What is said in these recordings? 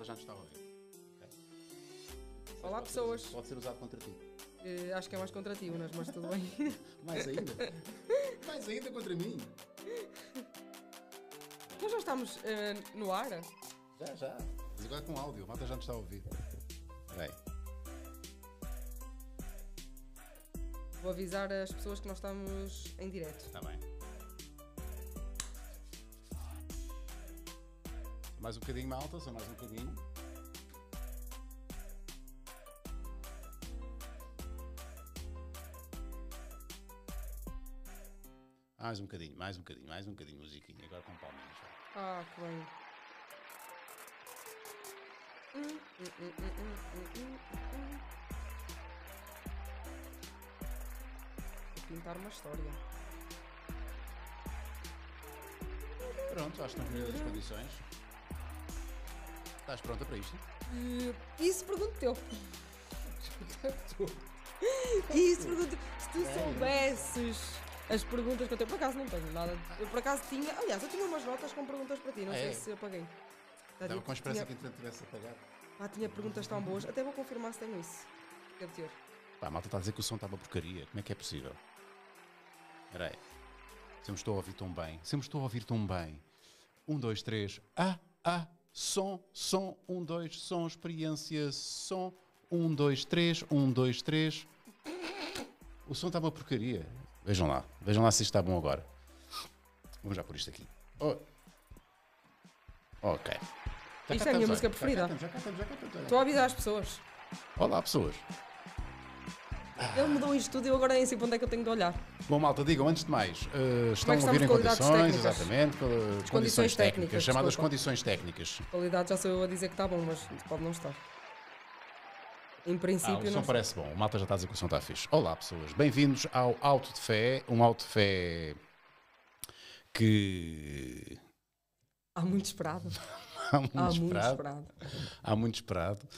ela já nos está a ouvir. Okay. Olá, pessoas. Ser, pode ser usado contra ti. Uh, acho que é mais contra ti, Unas, mas tudo bem. mais ainda? mais ainda contra mim? Nós já estamos uh, no ar? Já, já. Mas agora com áudio, Mata já nos está a ouvir. Bem. Vou avisar as pessoas que nós estamos em direto. Está bem. mais um bocadinho, malta, só mais um bocadinho. Mais um bocadinho, mais um bocadinho, mais um bocadinho, musiquinha, agora com palmas. Ah, que bem. Vou pintar uma história. Pronto, acho que estão reunidas as condições. Estás pronta para isto? Eh, isso pergunto eu. Isso pergunto Se tu soubesses as perguntas que eu tenho, por acaso não tenho nada. Eu por acaso tinha, aliás, eu tinha umas notas com perguntas para ti, não ah, é. sei se apaguei. Estava com a esperança tinha... que entretanto tivesse apagado. Ah, tinha perguntas tão boas. Até vou confirmar se tenho isso. Deve ter. Pá, a malta está a dizer que o som estava porcaria. Como é que é possível? Espera aí. Se eu me estou a ouvir tão bem. Se eu me estou a ouvir tão bem. Um, dois, três. Ah, ah som, som, um, dois, som, experiência, som, um, dois, três, um, dois, três. O som está uma porcaria. Vejam lá, vejam lá se isto está bom agora. Vamos já por isto aqui. Oh. Ok. isto é a minha música preferida. Estou a avisar as pessoas. Olá, pessoas. Ele mudou isto tudo e eu agora nem sei para onde é que eu tenho de olhar. Bom, malta, digam, antes de mais, uh, estão é a ouvir em condições, técnicas? exatamente, uh, condições, condições, técnicas, técnicas chamadas desculpa. condições técnicas. Qualidade já sou eu a dizer que está bom, mas pode não estar. Em princípio, ah, o som parece bom. O Malta já está a dizer que o som está fixe. Olá, pessoas. Bem-vindos ao auto de Fé. Um auto de Fé que. Há muito esperado. há muito, há esperado, muito esperado. Há muito esperado.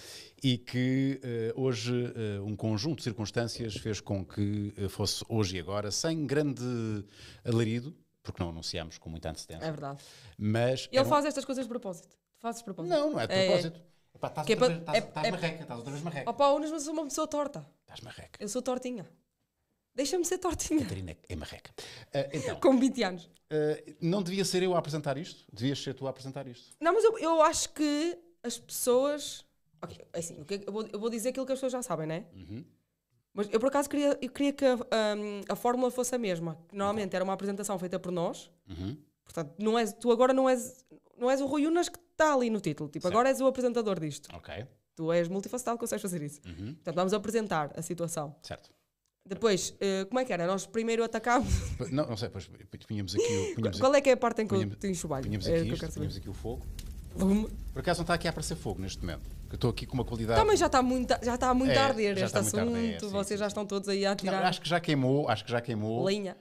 E que uh, hoje uh, um conjunto de circunstâncias fez com que uh, fosse hoje e agora, sem grande alarido, porque não anunciámos com muita antecedência. É verdade. Mas Ele um... faz estas coisas de propósito. Tu fazes propósito. Não, não é de é- propósito. É. estás, é outra, vez, estás, é, é, marreca, estás outra vez marreca. opa Unas, mas sou uma pessoa torta. Estás marreca. Eu sou tortinha. Deixa-me ser tortinha. Catarina é, é marreca. Uh, então, Com 20 anos. Uh, não devia ser eu a apresentar isto? Devias ser tu a apresentar isto? Não, mas eu, eu acho que as pessoas. ok, é assim, é eu vou, eu vou dizer aquilo que as pessoas já sabem, não é? Uhum. Mas eu por acaso queria, queria que a, um, a, fórmula fosse a mesma. Normalmente uhum. era uma apresentação feita por nós. Uhum. Portanto, não és, tu agora não és, não és o Rui Unas que está ali no título. Tipo, certo. agora és o apresentador disto. Ok. Tu és multifacetado, consegues fazer isso. Uhum. Portanto, vamos apresentar a situação. Certo. Depois, uh, como é que era? Nós primeiro atacámos. Não, não sei, pois punhamos aqui o. Punhamos Qual é que é a parte em que punhamos, eu tenho chubalho? Punhamos é aqui, é, isto, punhamos aqui o fogo. Por acaso não está aqui a aparecer fogo neste momento? Eu estou aqui com uma qualidade. Também já está muito, já está muito é, a arder este assunto. Arder, é, sim, Vocês sim. já estão todos aí a tirar. Não, acho que já queimou, acho que já queimou. Linha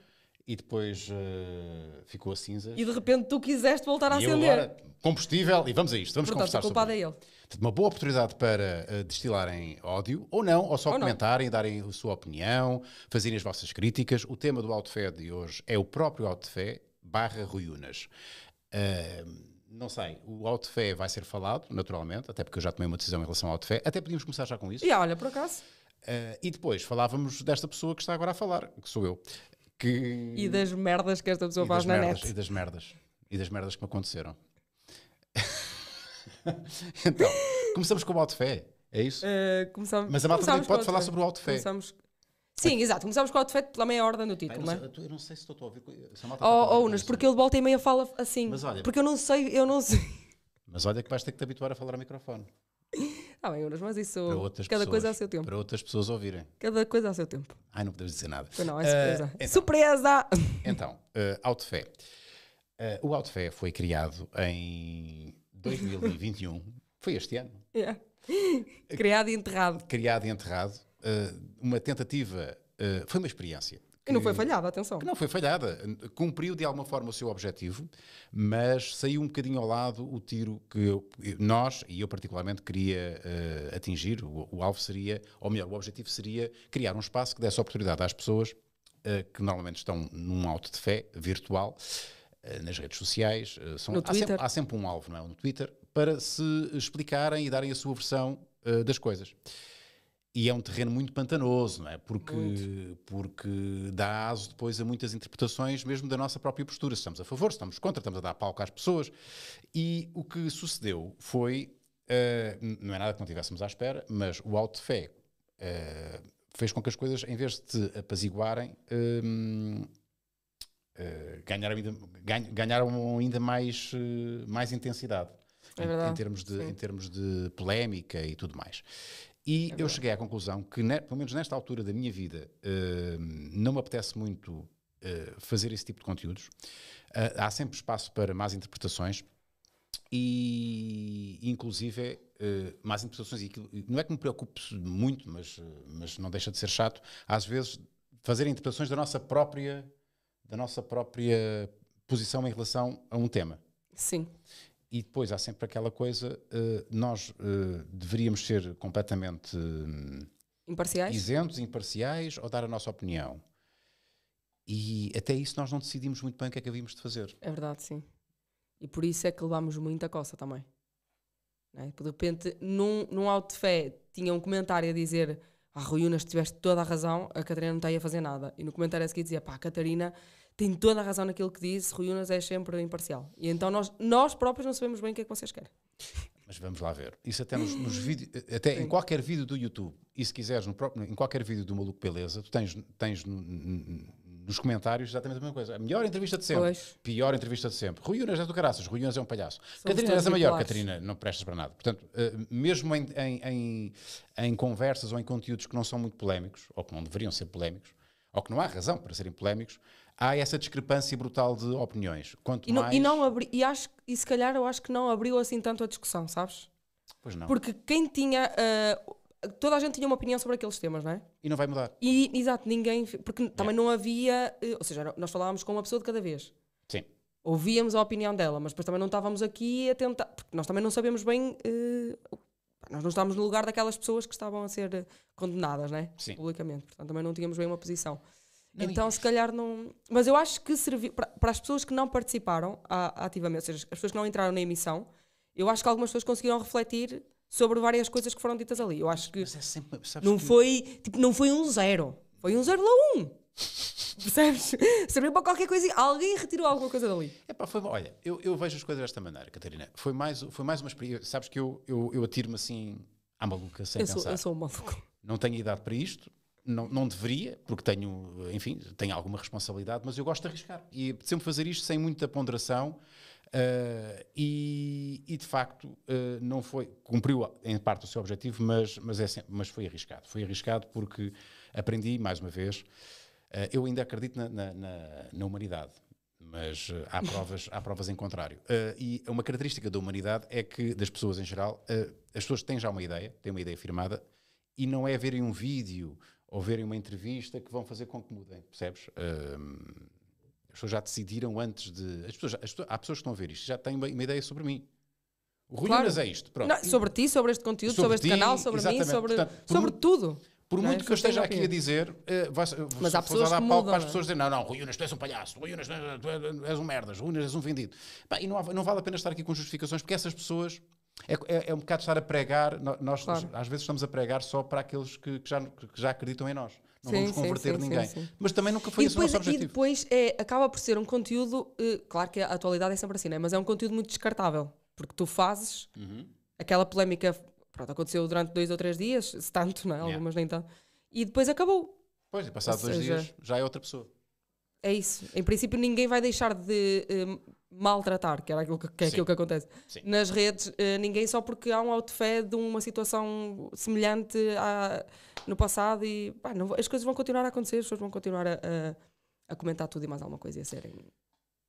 e depois uh, ficou a cinza. E de repente tu quiseste voltar a acender. Agora, combustível, e vamos a isto, vamos Portanto, conversar sobre culpado é ele. Portanto, uma boa oportunidade para uh, destilarem ódio, ou não, ou só ou comentarem, não. darem a sua opinião, fazerem as vossas críticas. O tema do autofé Fé de hoje é o próprio autofé Fé barra Ruínas. Uh, eh, não sei, o autofé Fé vai ser falado, naturalmente, até porque eu já tomei uma decisão em relação ao autofé Fé. Até podíamos começar já com isso. E olha, por acaso... Uh, e depois falávamos desta pessoa que está agora a falar, que sou eu que. E das merdas que esta pessoa faz na merdas, net. E das merdas. E das merdas que me aconteceram. então, começamos com o alto fé, é isso? Uh, Mas a malta também pode falar sobre o alto fé. Começamos... Sim, exato. começamos com o autofé pela meia ordem do título, Pai, não, não é? Eu não sei se estou a ouvir. Tá oh, oh Unas, oh, porque ele volta e meia fala assim. Mas olha, porque eu não sei, eu não sei. Mas olha que vais ter que te habituar a falar ao microfone. Está bem, Unas, mas isso. cada pessoas, coisa ao seu tempo. Para outras pessoas ouvirem. Cada coisa ao seu tempo. Ai, não podemos dizer nada. Foi não, é surpresa. Uh, então, surpresa! Então, uh, eh, Outfé. Uh, eh, o Outfé foi criado em 2021. foi este ano. É. Criado e enterrado. Criado e enterrado. Uh, uma tentativa. foi uma experiência que, não foi falhada, atenção. Que não foi falhada. Cumpriu de alguma forma o seu objetivo, mas saiu um bocadinho ao lado o tiro que eu, nós, e eu particularmente, queria uh, atingir. O, o, alvo seria, ou melhor, o objetivo seria criar um espaço que desse oportunidade às pessoas uh, que normalmente estão num auto de fé virtual, eh, nas redes sociais. São, há, sempre, há, sempre, um alvo, não é? No Twitter, para se explicarem e darem a sua versão das coisas e é um terreno muito pantanoso, não é? Porque, porque dá aso depois a muitas interpretações mesmo da nossa própria postura. Se estamos a favor, se estamos contra, estamos a dar palco às pessoas. E o que sucedeu foi, uh, não é nada que não estivéssemos à espera, mas o alto de fé uh, fez com que as coisas, em vez de se apaziguarem, uh, ganharam, ainda, ganharam ainda mais, mais intensidade. É em, em, termos de, em termos de polémica e tudo mais. E é eu cheguei à conclusão que, ne, pelo menos nesta altura da minha vida, uh, não me apetece muito uh, fazer esse tipo de conteúdos. Uh, há sempre espaço para más interpretações e, inclusive, uh, más interpretações. E aquilo, não é que me preocupe muito, mas, mas não deixa de ser chato, às vezes, fazer interpretações da nossa própria, da nossa própria posição em relação a um tema. Sim e depois há sempre aquela coisa, uh, nós uh, deveríamos ser completamente uh, imparciais? isentos, imparciais ou dar a nossa opinião. E até isso nós não decidimos muito bem o que é que havíamos de fazer. É verdade, sim. E por isso é que levámos muita coça também. É? De repente, num, num auto de fé, tinha um comentário a dizer ah, Rui Unas, tiveste toda a razão, a Catarina não está aí a fazer nada. E no comentário a seguir dizia, pá, a Catarina tem toda a razão naquilo que disse, Rui Unas é sempre imparcial. E então nós, nós próprios não sabemos bem o que é que vocês querem. Mas vamos lá ver. Isso até nos, nos vídeos, até Sim. em qualquer vídeo do YouTube, e se quiseres no próprio, em qualquer vídeo do Maluco Beleza, tu tens, tens nos comentários exatamente a mesma coisa. A melhor entrevista de sempre, pois. pior entrevista de sempre. Rui Unas é do caraças, Rui Unas é um palhaço. São Catarina, és a maior, populares. Catarina, não prestas para nada. Portanto, uh, mesmo em, em, em, em conversas ou em conteúdos que não são muito polémicos, ou que não deveriam ser polémicos, ou que não há razão para serem polémicos, há essa discrepância brutal de opiniões. Quanto e, não, mais... e, não abri, e, acho, e se calhar eu acho que não abriu assim tanto a discussão, sabes? Pois não. Porque quem tinha. Uh, toda a gente tinha uma opinião sobre aqueles temas, não é? E não vai mudar. E, exato, ninguém. Porque também é. não havia. Eh, ou seja, nós falávamos com uma pessoa de cada vez. Sim. Ouvíamos a opinião dela, mas depois também não estávamos aqui a tentar. Porque nós também não sabemos bem. Uh, nós não estávamos no lugar daquelas pessoas que estavam a ser eh, condenadas, é? Sim. Publicamente. Portanto, também não tínhamos bem uma posição. Não então, ias. se calhar não. Mas eu acho que serviu. Para as pessoas que não participaram a, ativamente, ou seja, as pessoas que não entraram na emissão, eu acho que algumas pessoas conseguiram refletir sobre várias coisas que foram ditas ali. Eu acho que. Mas é sempre, não que... foi. Tipo, não foi um zero. Foi um zero lá um. Percebes? Serviu para qualquer coisa alguém retirou alguma coisa dali. É pá, foi. Olha, eu, eu vejo as coisas desta maneira, Catarina. Foi mais, foi mais uma experiência. Sabes que eu, eu, eu atiro-me assim à maluca, sem eu pensar. Sou, eu sou um maluco. Não tenho idade para isto não, não deveria, porque tenho, enfim, tenho alguma responsabilidade, mas eu gosto de arriscar e sempre fazer isto sem muita ponderação. Uh, e, e, de facto uh, não foi cumpriu em parte o seu objetivo mas mas é sempre, mas foi arriscado foi arriscado porque aprendi mais uma vez uh, eu ainda acredito na, na, na, na humanidade mas há provas há provas em contrário e uma característica da humanidade é que das pessoas em geral as pessoas têm já uma ideia têm uma ideia firmada e não é verem um vídeo ou verem uma entrevista que vão fazer com que mudem, percebes? Um, as pessoas já decidiram antes de. As pessoas, as, há pessoas que estão a ver isto, já têm uma, uma ideia sobre mim. O Rui claro. é isto. Pronto. Não, sobre ti, sobre este conteúdo, sobre, sobre este ti, canal, sobre exatamente. mim, sobre, Portanto, por sobre tudo. Por é? muito que eu esteja aqui a dizer, uh, vai, mas há pessoas que mudam, para as é? pessoas dizerem: não, não, Rui Unas, tu és um palhaço, Rui Unas, tu és um merdas, Rui Unas, és um vendido. e não, há, não vale a pena estar aqui com justificações, porque essas pessoas é, é, é, um bocado estar a pregar, nós claro. às vezes estamos a pregar só para aqueles que, que, já, que já, acreditam em nós. Não sim, vamos converter sim, sim, ninguém. Mas também nunca foi e esse o nosso objetivo. E depois é, acaba por ser um conteúdo, eh, claro que a atualidade é sempre assim, né? mas é um conteúdo muito descartável. Porque tu fazes uhum. aquela polémica, pronto, aconteceu durante dois ou três dias, se tanto, não é? algumas yeah. nem tanto, e depois acabou. Pois, e passado ou dois seja, dias já é outra pessoa. É isso. Em princípio, ninguém vai deixar de. Um, eh, maltratar, que era aquilo que, que é aquilo que acontece Sim. nas redes, uh, ninguém só porque há um outfé de uma situação semelhante à, no passado e pá, não, as coisas vão continuar a acontecer, as pessoas vão continuar a, a, a comentar tudo e mais alguma coisa e a serem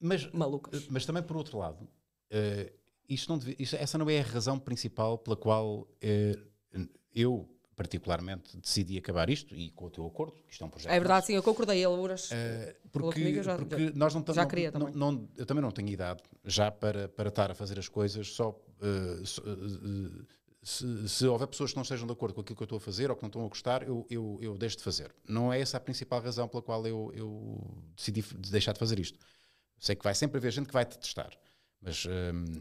mas, malucas. Eh, mas também por outro lado, uh, isto não deve, isto, essa não é a razão principal pela qual uh, eu particularmente decidi acabar isto e com o teu acordo, que isto é um projeto. É verdade, sim, eu concordei, Aluras. Uh, ah, porque comigo, já, porque já, nós não estamos. Já queria não, também. Não, eu também não tenho idade já para, para estar a fazer as coisas só. Uh, ah, so, uh, ah, se, se, houver pessoas que não estejam de acordo com aquilo que eu estou a fazer ou que não estão a gostar, eu, eu, eu deixo de fazer. Não é essa a principal razão pela qual eu, eu decidi deixar de fazer isto. Sei que vai sempre haver gente que vai te testar. Mas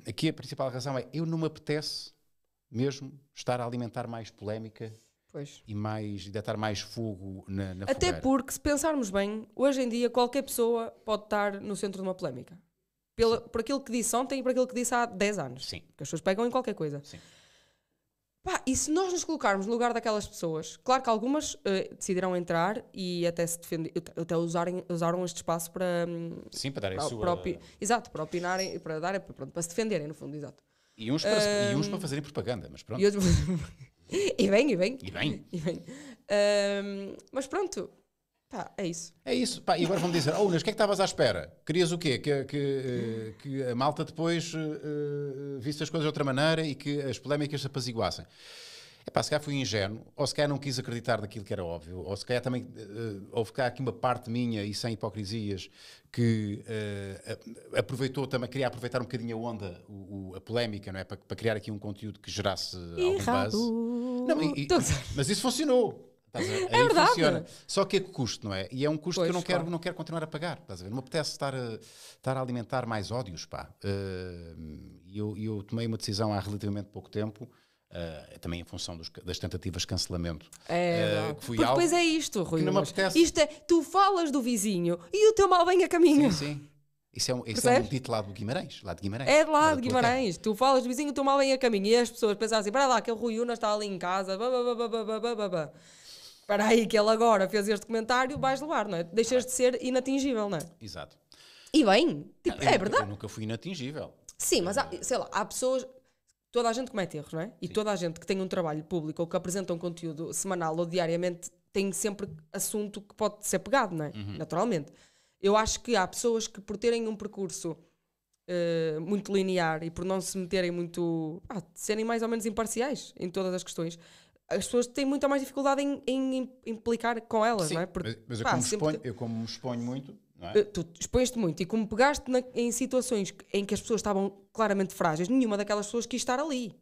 aqui a principal razão é eu não me apetece mesmo estar a alimentar mais polémica Pois. e mais deitar mais fogo na, na Até fogueira. porque, se pensarmos bem, hoje em dia qualquer pessoa pode estar no centro de uma polémica. Pela, por aquilo que disse ontem e por aquilo que disse há 10 anos. Sim. Porque as pessoas pegam em qualquer coisa. Sim. Pá, e se nós nos colocarmos no lugar daquelas pessoas, claro que algumas uh, eh, decidiram entrar e até se defender, até usarem, usaram este espaço para. Hum, Sim, para darem para, sua. Para opi, exato, para opinarem, para, dar para, pronto, para se defenderem, no fundo, exato. E uns para, um, e uns para hum. fazerem propaganda, mas pronto e bem, e bem. E bem. E bem. Um, mas pronto, Pá, é isso. É isso. Pá, e agora vão dizer, oh, Unas, o que é que estavas à espera? Querias o quê? Que, que, eh, que a malta depois uh, visse as coisas de outra maneira e que as polémicas se apaziguassem. Epá, se calhar fui ingênuo, ou se calhar não quis acreditar naquilo que era óbvio, ou se calhar também uh, houve cá aqui uma parte minha e sem hipocrisias que uh, aproveitou também, queria aproveitar um bocadinho a onda, o, o, a polémica, não é? Para, para, criar aqui um conteúdo que gerasse Errado. alguma base. Não, e, e, mas isso funcionou. Estás a, é verdade. Funciona. Só que é que custo, não é? E é um custo pois, que eu não quero, claro. não quero continuar a pagar. Estás a ver? Não me apetece estar a, estar a alimentar mais ódios, pá. E uh, eu, eu tomei uma decisão há relativamente pouco tempo Uh, também em função dos, das tentativas de cancelamento. É, uh, que fui porque depois é isto, Rui. não me Isto é, tu falas do vizinho e o teu mal vem a caminho. Sim, sim. Isso é um, isso é um título lá do Guimarães, lá de Guimarães. É de lá, lá de Guimarães. Tu falas do vizinho, o teu mal vem a caminho. E as pessoas pensam assim, para lá, que Rui Una está ali em casa, Para aí que ele agora fez este comentário, vais levar, não é? Deixas de ser inatingível, não é? Exato. E bem, tipo, é verdade. Eu nunca fui inatingível. Sim, mas há, eh, sei lá, há pessoas toda a gente comete erros, não é? E Sim. toda a gente que tem um trabalho público ou que apresenta um conteúdo semanal ou diariamente tem sempre assunto que pode ser pegado, não é? Uhum. Naturalmente. Eu acho que há pessoas que, por terem um percurso uh, muito linear e por não se meterem muito. Ah, serem mais ou menos imparciais em todas as questões, as pessoas têm muita mais dificuldade em, em implicar com elas, Sim, não é? Porque, mas, mas eu, como exponho, eu, como me exponho muito, é? Eh, tu expões-te muito e como pegaste na, em situações em que as pessoas estavam claramente frágeis, nenhuma daquelas pessoas quis estar ali.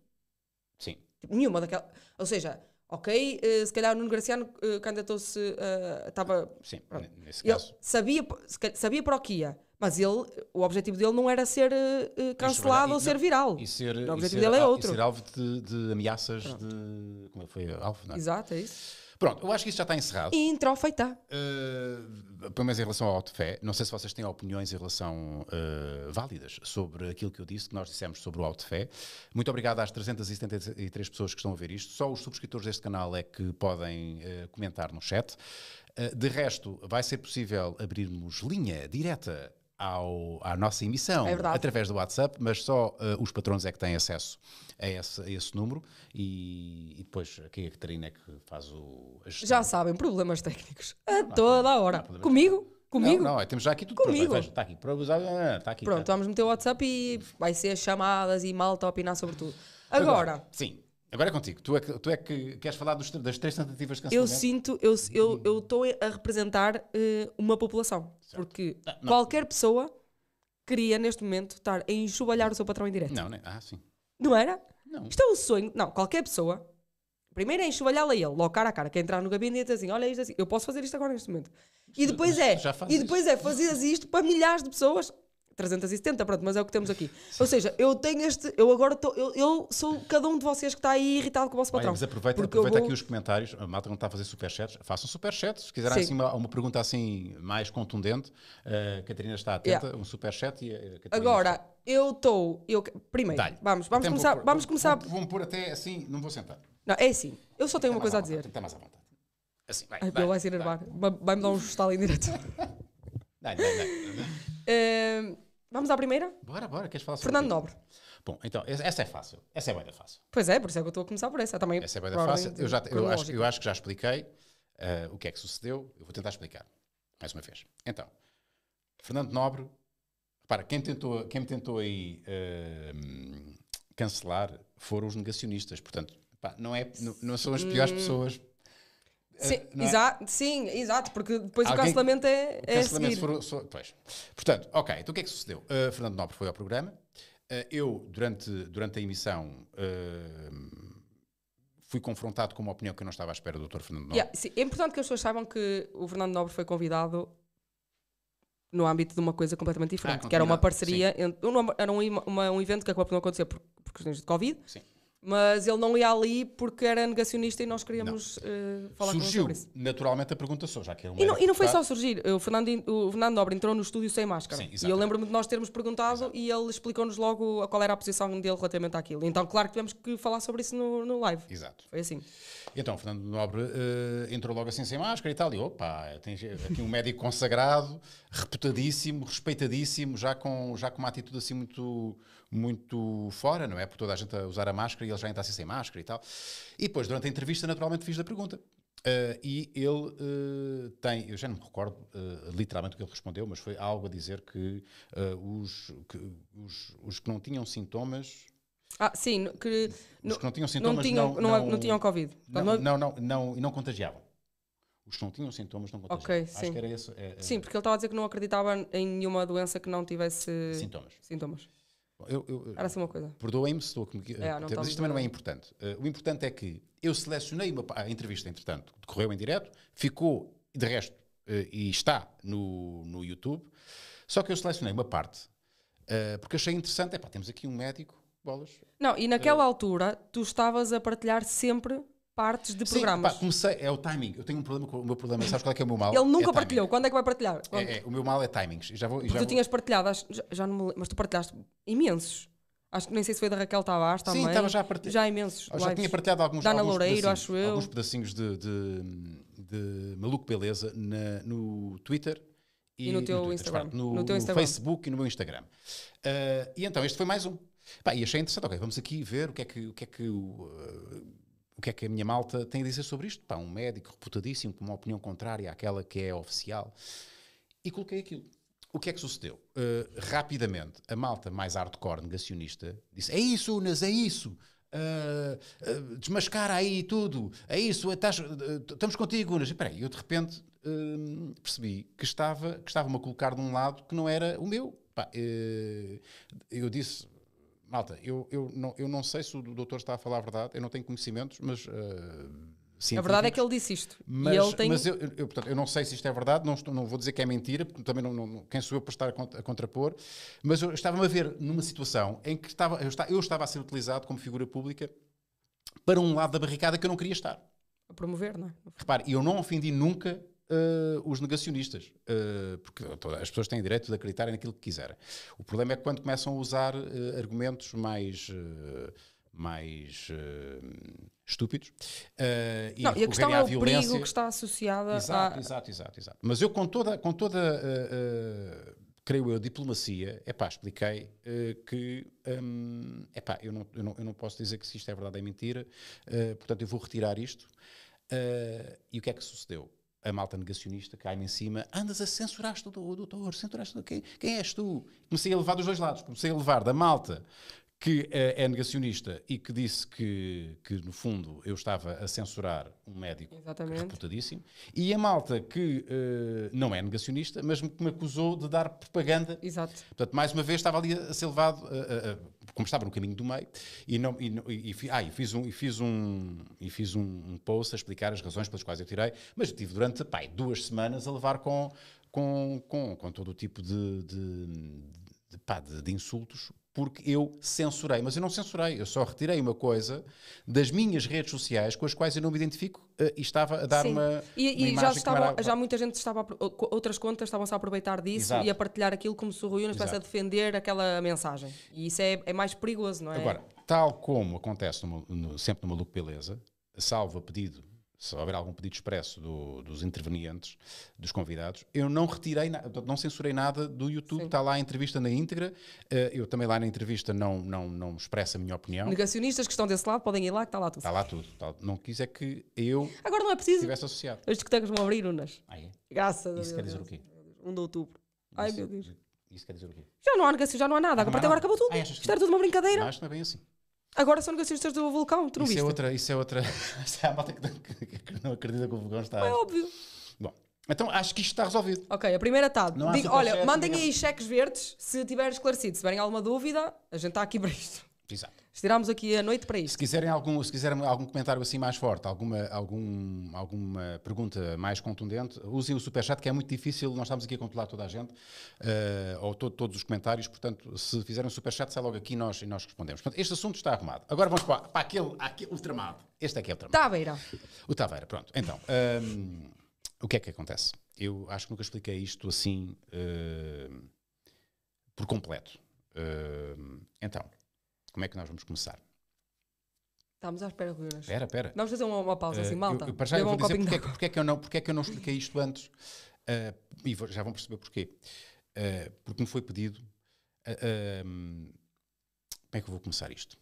Sim. Tipo, nenhuma daquelas. Ou seja, ok, uh, se calhar o Nuno Graciano uh, candidatou-se. Uh, estava. Sim, pronto. nesse caso. sabia, sabia para o que ia. Mas ele, o objetivo dele não era ser uh, cancelado ou ser não, viral. E ser, o objetivo e ser, dele é outro. E ser alvo de, de ameaças pronto. de. Como é foi alvo, não é? Exato, é isso. Pronto, eu acho que isso já está encerrado. E entrou feita. Uh, eh, pelo menos em relação ao auto fé, não sei se vocês têm opiniões em relação uh, válidas sobre aquilo que eu disse, que nós dissemos sobre o auto fé. Muito obrigado às 373 pessoas que estão a ver isto. Só os subscritores deste canal é que podem uh, comentar no chat. de resto, vai ser possível abrirmos linha direta ao, à nossa emissão é através do WhatsApp, mas só uh, os patrões é que têm acesso a esse, a esse número e, e, depois aqui a Catarina é, é que faz o. Já sabem, problemas técnicos a não, toda a hora. Comigo? Comigo? Não, não, temos já aqui tudo Comigo. pronto. Está aqui, está ah, ah, aqui. Pronto, tá. vamos meter o WhatsApp e vai ser chamadas e malta a opinar sobre tudo. Agora, Agora sim. Agora é contigo. Tu é que, tu é que queres falar dos, das três tentativas de cancelamento? Eu sinto, eu estou eu, eu a representar uh, uma população. Certo. Porque não, ah, não. qualquer pessoa queria, neste momento, estar a enxovalhar o seu patrão em direto. Não, né? Ah, sim. Não era? Não. Isto é o um sonho. Não, qualquer pessoa. Primeiro é enxovalhá-la ele, logo cara a cara, quer entrar no gabinete assim, olha isto assim, eu posso fazer isto agora neste momento. E depois é, e depois é, fazias isto para milhares de pessoas 370, pronto, mas é o que temos aqui. Sim. Ou seja, eu tenho este, eu agora estou, eu, eu, sou cada um de vocês que está aí irritado com o vosso patrão. Olha, mas aproveita, aproveita vou... aqui os comentários, a malta não está a fazer superchats, façam superchats, se quiserem assim, uma, uma, pergunta assim mais contundente, uh, Catarina está atenta, yeah. um superchat e a Catarina Agora, eu estou, eu, primeiro, vamos, vamos começar, vou, vamos começar... Vou pôr até assim, não vou sentar. Não, é assim, eu só tenho uma coisa a dizer. Está mais à vontade. Assim, vai, Ai, vai, vai Vai. Vai-me dar um justalo em direto. não, não, não. não. Uh, Vamos à primeira? Bora, bora, queres falar sobre Fernando Nobre. Bom, então, essa é fácil. Essa é bem da fácil. Pois é, por isso é que eu estou a começar por essa. também essa é bem da fácil. Eu, já, eu, acho, eu acho que já expliquei uh, o que é que sucedeu. Eu vou tentar explicar. Mais uma vez. Então, Fernando Nobre, para quem, tentou, quem me tentou aí uh, cancelar foram os negacionistas. Portanto, pá, não, é, não, não são as piores hum. pessoas eh, sim, é? exa sim, exato, porque depois Alguém, o cancelamento é, o é cancelamento é for, so, pois. Portanto, ok, então o que é que sucedeu? Uh, Fernando Nobre foi ao programa, uh, eu, durante, durante a emissão, uh, fui confrontado com uma opinião que eu não estava à espera do Dr. Fernando Nobre. Yeah, sim, é importante que as pessoas saibam que o Fernando Nobre foi convidado no âmbito de uma coisa completamente diferente, ah, que era uma parceria, era um, uma, um evento que acabou por não acontecer por, por questões de Covid. Sim mas ele não ia ali porque era negacionista e nós queríamos uh, falar Surgiu, com ele Surgiu, naturalmente, a pergunta só, já que ele é e não, e não foi só surgir. O Fernando, o Fernando Nobre entrou no estúdio sem máscara. Sim, e eu lembro-me de nós termos perguntado Exato. e ele explicou-nos logo qual era a posição dele relativamente àquilo. Então, claro que tivemos que falar sobre isso no, no live. Exato. Foi assim. Então, Fernando Nobre uh, entrou logo assim sem máscara e tal, e opa, tem aqui um médico consagrado, reputadíssimo, respeitadíssimo, já com, já com uma atitude assim muito, muito fora, não é? Por toda a gente a usar a máscara e ele já entra assim sem máscara e tal. E depois, durante a entrevista, naturalmente fiz a pergunta. Uh, e ele uh, tem, eu já não me recordo uh, literalmente o que ele respondeu, mas foi algo a dizer que, os, que os, os que não tinham sintomas ah, sim, que, os que não tinham sintomas não tinham, não, não, não tinham Covid. Não, não, não, não, e não contagiavam. Os que não tinham sintomas não contagiavam. Okay, Acho sim. que era isso. É, é... Sim, porque ele estava a dizer que não acreditava em nenhuma doença que não tivesse sintomas. sintomas. eu, eu, era assim uma coisa. Perdoem-me se estou a comunicar. Eh, é, mas isto também não é importante. Uh, o importante é que eu selecionei uma a entrevista, entretanto, decorreu em direto, ficou, de resto, uh, e está no, no YouTube. Só que eu selecionei uma parte, uh, porque achei interessante. É pá, temos aqui um médico bolas. Não, e naquela eh, altura tu estavas a partilhar sempre partes de Sim, programas. Pá, comecei, é o timing. Eu tenho um problema com o meu problema, sabes qual é que é o meu mal? Ele nunca é partilhou. Timing. Quando é que vai partilhar? É, é, o meu mal é timings. Já vou, já tu vou... tinhas partilhado, acho, já, já não me... mas tu partilhaste imensos. Acho que nem sei se foi da Raquel Tavares também. Sim, estava já a partilhar. Já imensos. já tinha partilhado alguns, alguns Loureiro, pedacinhos, acho eu. Alguns pedacinhos de, de, de Maluco Beleza na, no Twitter. E, e no, teu no, Twitter, Instagram. no, no teu Instagram. Facebook e no meu Instagram. Uh, e então, este foi mais um. Pá, e achei interessante, ok, vamos aqui ver o que é que o que é que, eh, o que, é que a minha malta tem a dizer sobre isto. Pá, um médico reputadíssimo com uma opinião contrária àquela que é oficial. E coloquei aquilo. O que é que sucedeu? Uh, rapidamente, a malta mais hardcore negacionista disse: É isso, Unas, é isso. Uh, uh, desmascara aí tudo. É isso, estás, estamos contigo, Unas. Espera aí, eu de repente percebi que estava-me que estava a colocar de um lado que não era o meu. Pá, eu disse malta, eu, eu, não, eu não sei se o doutor está a falar a verdade, eu não tenho conhecimentos, mas. Uh, a verdade é que ele disse isto. Mas, e ele tem... mas eu, eu, portanto, eu não sei se isto é verdade, não, estou, não vou dizer que é mentira, porque também não, não, quem sou eu para estar a contrapor, mas eu estava-me a ver numa situação em que estava, eu, estava, eu estava a ser utilizado como figura pública para um lado da barricada que eu não queria estar. A promover, não é? Repare, eu não ofendi nunca uh, os negacionistas, uh, porque as pessoas têm direito de acreditarem naquilo que quiserem. O problema é quando começam a usar uh, argumentos mais mais uh, estúpidos uh, e, não, e a questão é o violência. perigo que está associada exato, a... exato, exato, exato mas eu com toda, com toda uh, creio eu, diplomacia é pá, expliquei que um, é eu não, eu, não, eu não posso dizer que se isto é verdade é mentira portanto eu vou retirar isto e o que é que sucedeu? a malta negacionista cai-me em cima, andas a censurar-te o doutor, censuraste o Quem és tu? Comecei a levar dos dois lados, comecei a levar da malta que eh, é negacionista e que disse que, que, no fundo, eu estava a censurar um médico Exatamente. reputadíssimo, e a malta que uh, não é negacionista, mas que me acusou de dar propaganda. Exato. Portanto, mais uma vez, estava ali a ser levado, como estava no caminho do meio, e, não, e, e, e, ah, e fiz, um, e fiz, um, e fiz um, um post a explicar as razões pelas quais eu tirei, mas tive durante pai, duas semanas a levar com, com, com, com todo o tipo de, de de, pá, de, de, insultos porque eu censurei. Mas eu não censurei, eu só retirei uma coisa das minhas redes sociais com as quais eu não me identifico eh, e estava a dar Sim. uma. E, uma e já, estava, era... já muita gente estava. Outras contas estavam-se a aproveitar disso Exato. e a partilhar aquilo como se o Rui Unas estivesse a defender aquela mensagem. E isso é, é mais perigoso, não é? Agora, tal como acontece no, sempre no Maluco Beleza, salvo a pedido se houver algum pedido expresso do, dos intervenientes, dos convidados, eu não retirei, na, não censurei nada do YouTube, está lá a entrevista na íntegra, uh, eu também lá na entrevista não, não, não expresso a minha opinião. Negacionistas que estão desse lado podem ir lá, que está lá tudo. Está lá tudo, não quis é que eu Agora não é preciso, estivesse associado. As discotecas vão abrir unas. Ah, é? Graças Isso a Deus. Isso quer dizer o quê? 1 de outubro. Ai Isso, meu Deus. Isso quer dizer o quê? Já não há negação, já não há nada, não agora, há nada. agora acabou tudo. Ah, Isto era tudo uma brincadeira. acho que não é bem assim. Agora são negacionistas do vulcão, tu não isso é viste? É outra, isso é outra. isso é a malta que, que não acredita que o vulcão está. É óbvio. Bom, então acho que isto está resolvido. Ok, a primeira está. Digo, olha, mandem aí cheques verdes se tiverem esclarecido. Se tiverem alguma dúvida, a gente está aqui para isto. Exato. Estirámos aqui a noite para isto. Se quiserem algum, se quiserem algum comentário assim mais forte, alguma, algum, alguma pergunta mais contundente, usem o superchat, que é muito difícil, nós estamos aqui a controlar toda a gente, uh, ou to todos os comentários, portanto, se fizerem o superchat, sai logo aqui nós, e nós respondemos. Portanto, este assunto está arrumado. Agora vamos para, para aquele, aquele ultramado. Este aqui é, é o ultramado. Taveira. O Taveira, pronto. Então, um, ehm, o que é que acontece? Eu acho que nunca expliquei isto assim uh, por completo. Uh, então como é que nós vamos começar? Estamos à espera, Rui Espera, espera. Vamos fazer uma, uma pausa uh, assim, eh, malta. Eu, para já eu vou um dizer porque, porque, é que eu não, porque é que eu não expliquei isto antes. Uh, e vou, já vão perceber porquê. Uh, porque me foi pedido... Um, ehm, como é que eu vou começar isto?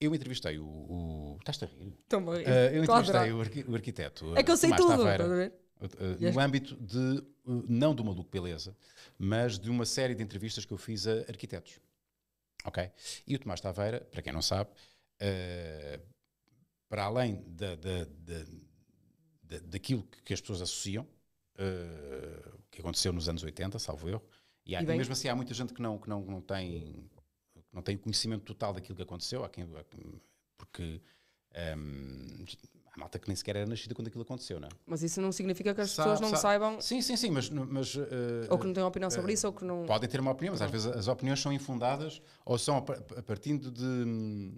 Eu entrevistei o. o estás a rir? Estou a rir. Uh, eu entrevistei o, arqui, o, arquiteto. É que eu sei Tomás tudo, Taveira, uh, uh, no âmbito de, não do Maluco Beleza, mas de uma série de entrevistas que eu fiz a arquitetos. Ok? E o Tomás Taveira, para quem não sabe, uh, para além da, da, da, daquilo que as pessoas associam, uh, que aconteceu nos anos 80, salvo erro, e, há, e mesmo assim há muita gente que não, que não, não tem não tem o conhecimento total daquilo que aconteceu, há quem, porque um, ehm, malta que nem sequer era nascida quando aquilo aconteceu, não é? Mas isso não significa que as sabe, pessoas não sabe. saibam. Sim, sim, sim, mas. mas uh, ou que não têm opinião eh, sobre uh, isso, ou que não. Podem ter uma opinião, mas às vezes as opiniões são infundadas ou são a partindo de.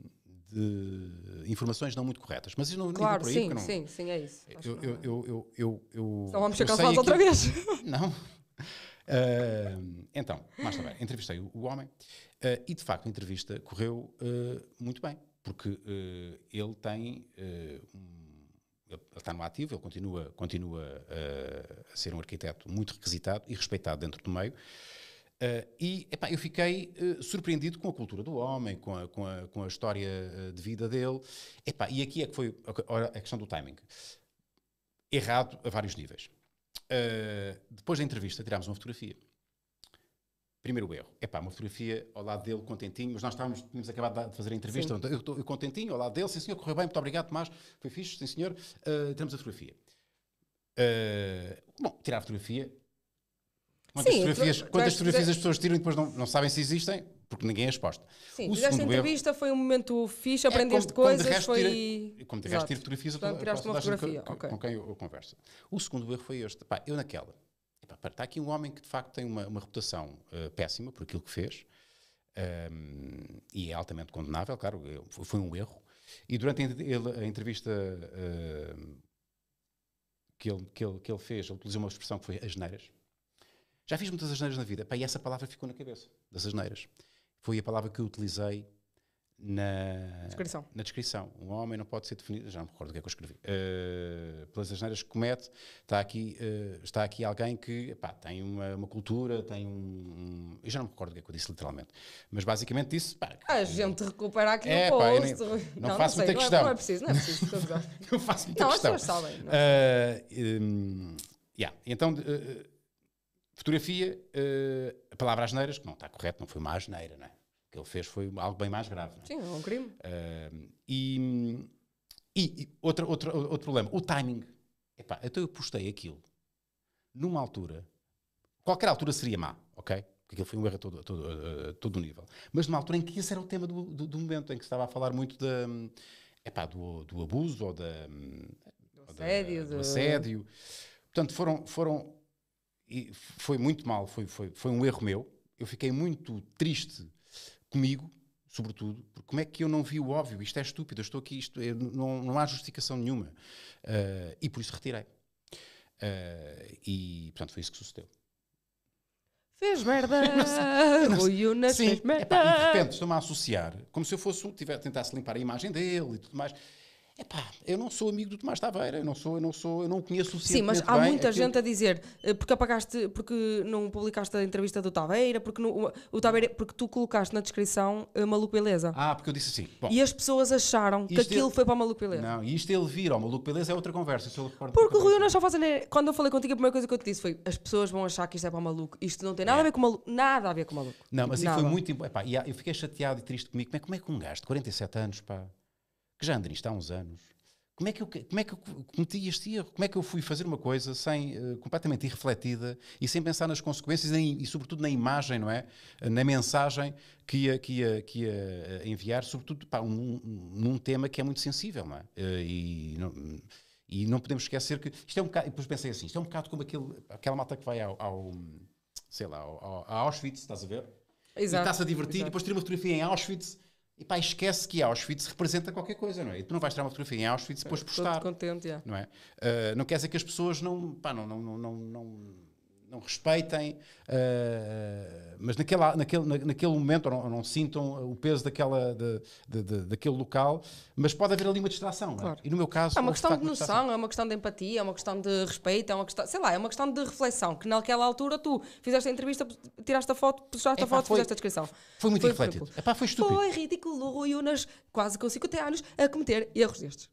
de informações não muito corretas, mas isso não claro, não sim, aí, não, sim, sim, é isso. Eu, eu, eu, eu, eu, eu, então vamos ser cancelados outra vez. Não. Uh, então, mais também, entrevistei o, o homem e de facto a entrevista correu muito bem, porque ele tem ele está no ativo, ele continua, continua a, eh, a ser um arquiteto muito requisitado e respeitado dentro do meio. Uh, e epá, eu fiquei uh, surpreendido com a cultura do homem, com a, com a, com a história de vida dele. Epá, e aqui é que foi a, a questão do timing. Errado a vários níveis. Uh, depois da entrevista, tirámos uma fotografia. Primeiro erro. É pá, uma fotografia ao lado dele, contentinho, mas nós estávamos, tínhamos acabado de fazer a entrevista, eu, estou contentinho, ao lado dele, sim senhor, correu bem, muito obrigado, Tomás, foi fixe, sim senhor, uh, temos a fotografia. Uh, bom, tirar a fotografia. Quantas sim, fotografias, tu, quantas fotografias as pessoas tiram e depois não, não sabem se existem? Porque ninguém é exposta. Sim, o fizeste a entrevista, erro, foi um momento fixe, é, aprendeste é, como, coisas, como foi... Tira, como tiveste tirar fotografias, Portanto, tiraste uma fotografia, com, okay. com, quem eu, eu converso. O segundo erro foi este. Pá, eu naquela está aqui um homem que de facto tem uma, uma reputação uh, péssima por aquilo que fez um, ehm, e é altamente condenável, claro, foi um erro. E durante a entrevista uh, que, ele, que, ele, que ele fez, ele utilizou uma expressão que foi as neiras. Já fiz muitas asneiras na vida, pá, e essa palavra ficou na cabeça, das asneiras. Foi a palavra que eu utilizei na descrição. na descrição. Um homem não pode ser definido, já não me recordo o que é que eu escrevi, uh, pelas asneiras que comete. Está aqui, uh, está aqui alguém que tem uma, uma, cultura, tem um, um, Eu já não me recordo o que é que eu disse literalmente, mas basicamente disse. Pá, ah, a gente recupera aqui é, no pá, nem, não, não, faço não muita é- questão. É, não é preciso, não é preciso. não faço muita não, questão. As Uh, um, yeah. Então. Eh, fotografia, a palavra asneiras, que não está correto, não foi uma asneira, não é? que ele fez foi algo bem mais grave. É? Sim, é um crime. Uh, e, e, outro, outro, outro problema, o timing. Epá, então eu postei aquilo numa altura, qualquer altura seria má, ok? Porque aquilo foi um erro a todo, todo, todo nível. Mas numa altura em que esse era o tema do, do, do momento, em que se estava a falar muito da, epá, do, do abuso ou da... Do assédio. Ou da, do assédio. Portanto, foram... foram e foi muito mal, foi, foi, foi um erro meu. Eu fiquei muito triste comigo, sobretudo, porque como é que eu não vi o óbvio? Isto é estúpido, eu estou aqui, isto, não, não há justificação nenhuma. Uh, e por isso retirei. Uh, e, portanto, foi isso que sucedeu. Fez merda! Rui Unas fez merda! Epá, e de repente estou-me a associar, como se eu fosse, tivesse, tentasse limpar a imagem dele e tudo mais. Epá, eu não sou amigo do Tomás Taveira, eu não sou, eu não sou, eu não conheço o Sim, mas há bem muita aquilo... gente a dizer eh, porque apagaste, porque não publicaste a entrevista do Taveira, porque não, o Taveira, porque tu colocaste na descrição uh, Maluco Beleza. Ah, porque eu disse assim. Bom, e as pessoas acharam que é aquilo ele... foi para o Maluco Beleza. Não, e isto é ele vir ao Maluco Beleza é outra conversa. porque o Rui não está fazer né, quando eu falei contigo a primeira coisa que eu te disse foi as pessoas vão achar que isto é para o Maluco, isto não tem nada é. a ver com o Maluco, nada a ver com o Maluco. Não, mas assim nada. foi muito, epá, eu fiquei chateado e triste comigo, como é, como é que um gajo de 47 anos, pá, que já anda nisto há uns anos, como é que eu, como é que eu cometi este erro? Como é que eu fui fazer uma coisa sem, eh, completamente irrefletida e sem pensar nas consequências e, sobretudo, na imagem, não é? Na mensagem que ia, que ia, que ia eh, enviar, sobretudo pá, um, num tema que é muito sensível, não é? Eh, e, não, e, não, podemos esquecer que. Isto é um bocado. depois pensei assim: isto é um bocado como aquele, aquela malta que vai ao. ao sei lá, ao, ao, Auschwitz, estás a ver? Exato. E está-se a divertir exato. e depois tira uma fotografia em Auschwitz e pá, esquece que Auschwitz representa qualquer coisa, não é? E tu não vais tirar uma fotografia em Auschwitz e depois é, postar. Estou contente, yeah. É. não é? Uh, não quer dizer que as pessoas não, pá, não, não, não, não, não não respeitem, uh, mas naquele, naquele, naquele momento não, não sintam o peso daquela, de, de, de, daquele local, mas pode haver ali uma distração. É? Claro. É? E no meu caso. É uma questão de noção, é uma questão de empatia, é uma questão de respeito, é uma questão, sei lá, é uma questão de reflexão. Que naquela altura tu fizeste a entrevista, tiraste a foto, postaste a foto, foi, fizeste a descrição. Foi muito foi refletido. Epá, foi estúpido. Foi ridículo o Rui Unas, quase com 50 anos, a cometer erros destes.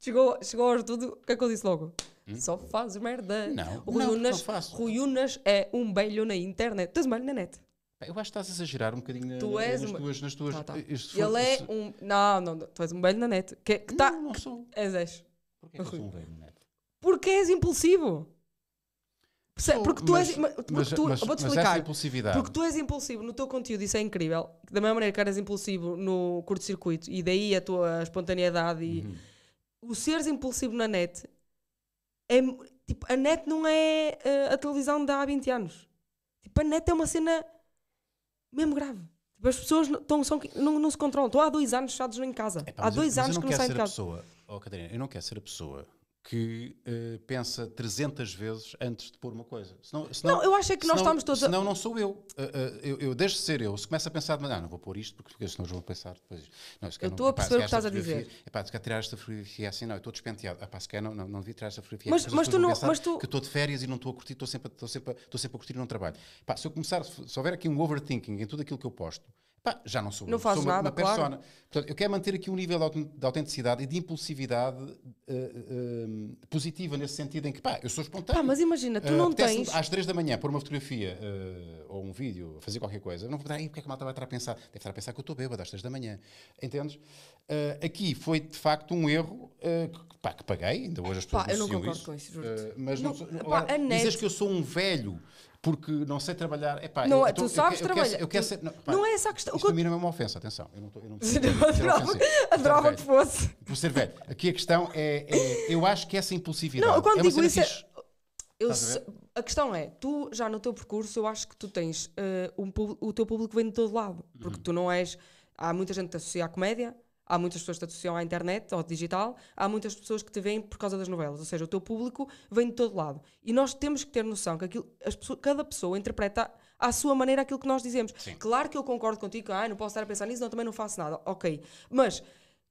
Chegou, chegou de tudo, o que é que eu disse logo? Hum? Só fazes merda. Não, Rui não, Unas, não faço. Rui Unas é um belho na internet. Tens um belho na net. Eu acho que estás a exagerar um bocadinho na, és nas, um... tuas, nas tuas. Tá, tá. For, eh, Ele se... é um. Não, não, tu és um belho na net. Que, que tá... Não, não sou. És, és. Porquê que sou um belho na net? Porque és impulsivo. porque tu és. Porque vou-te explicar. Porque tu és impulsivo no teu conteúdo, isso é incrível. Da mesma maneira que eras impulsivo no curto-circuito e daí a tua espontaneidade e. Uhum. O seres impulsivo na net é, tipo, a net não é uh, a televisão de há 20 anos. Tipo, a net é uma cena mesmo grave. Tipo, as pessoas tão, são, não, não se controlam. Estou há dois anos fechados em casa. Epá, há dois eu, anos que não saem de casa. Pessoa, oh, Catarina, eu não quero ser a pessoa que uh, pensa 300 vezes antes de pôr uma coisa. Senão, senão, não, eu acho é que senão, nós estamos todos. Senão não sou eu. Uh, uh, eu, eu deixo de ser eu. Se começa a pensar, ah, não vou pôr isto porque, porque senão vão vou pensar depois isto. Não, eu estou a perceber o que estás a dizer. Epá, se quer tirar esta fotografia é assim, não, eu estou despenteado. Epá, se quer, não, não, não devia tirar esta fotografia. Mas, mas tu não. Mas tu... Que estou de férias e não estou a curtir, estou sempre, estou sempre, estou sempre a curtir e não trabalho. Epá, se eu começar, se houver aqui um overthinking em tudo aquilo que eu posto, pá, já não sou não eu, faço sou uma, nada, uma persona. Claro. Portanto, eu quero manter aqui um nível de autenticidade e de impulsividade uh, uh, positiva, nesse sentido em que, pá, eu sou espontâneo. mas imagina, tu não eh, tens... Às três da manhã, pôr uma fotografia ou um vídeo, fazer qualquer coisa, não vou porque é que a malta vai estar a pensar? Deve estar a pensar que eu estou bêbado às três da manhã, entendes? aqui foi, de facto, um erro que, pá, que paguei, ainda hoje as pessoas pá, eu não concordo isso, com isso, mas não, não, pá, agora, net... dizes que eu sou um velho porque não sei trabalhar. Epá, não, eu, tu tô, sabes eu trabalhar. Quero, eu quero ser, não, pá, não, é essa a questão. Isto para mim não é uma ofensa, atenção. Eu não, estou eu não Adorava é que fosse. Por ser velho. Aqui a questão é, é, Eu acho que essa impulsividade. Não, quando é digo isso. É- eu, a, a, questão é, tu já no teu percurso, eu acho que tu tens. Uh, um, o teu público vem de todo lado. Porque uhum. tu não és. Há muita gente que associa à comédia Há muitas pessoas que te associam à internet, ao digital, há muitas pessoas que te veem por causa das novelas, ou seja, o teu público vem de todo lado. E nós temos que ter noção que aquilo, pessoas, cada pessoa interpreta à sua maneira aquilo que nós dizemos. Sim. Claro que eu concordo contigo, ah, não posso estar a pensar nisso, não, também não faço nada. Ok. Mas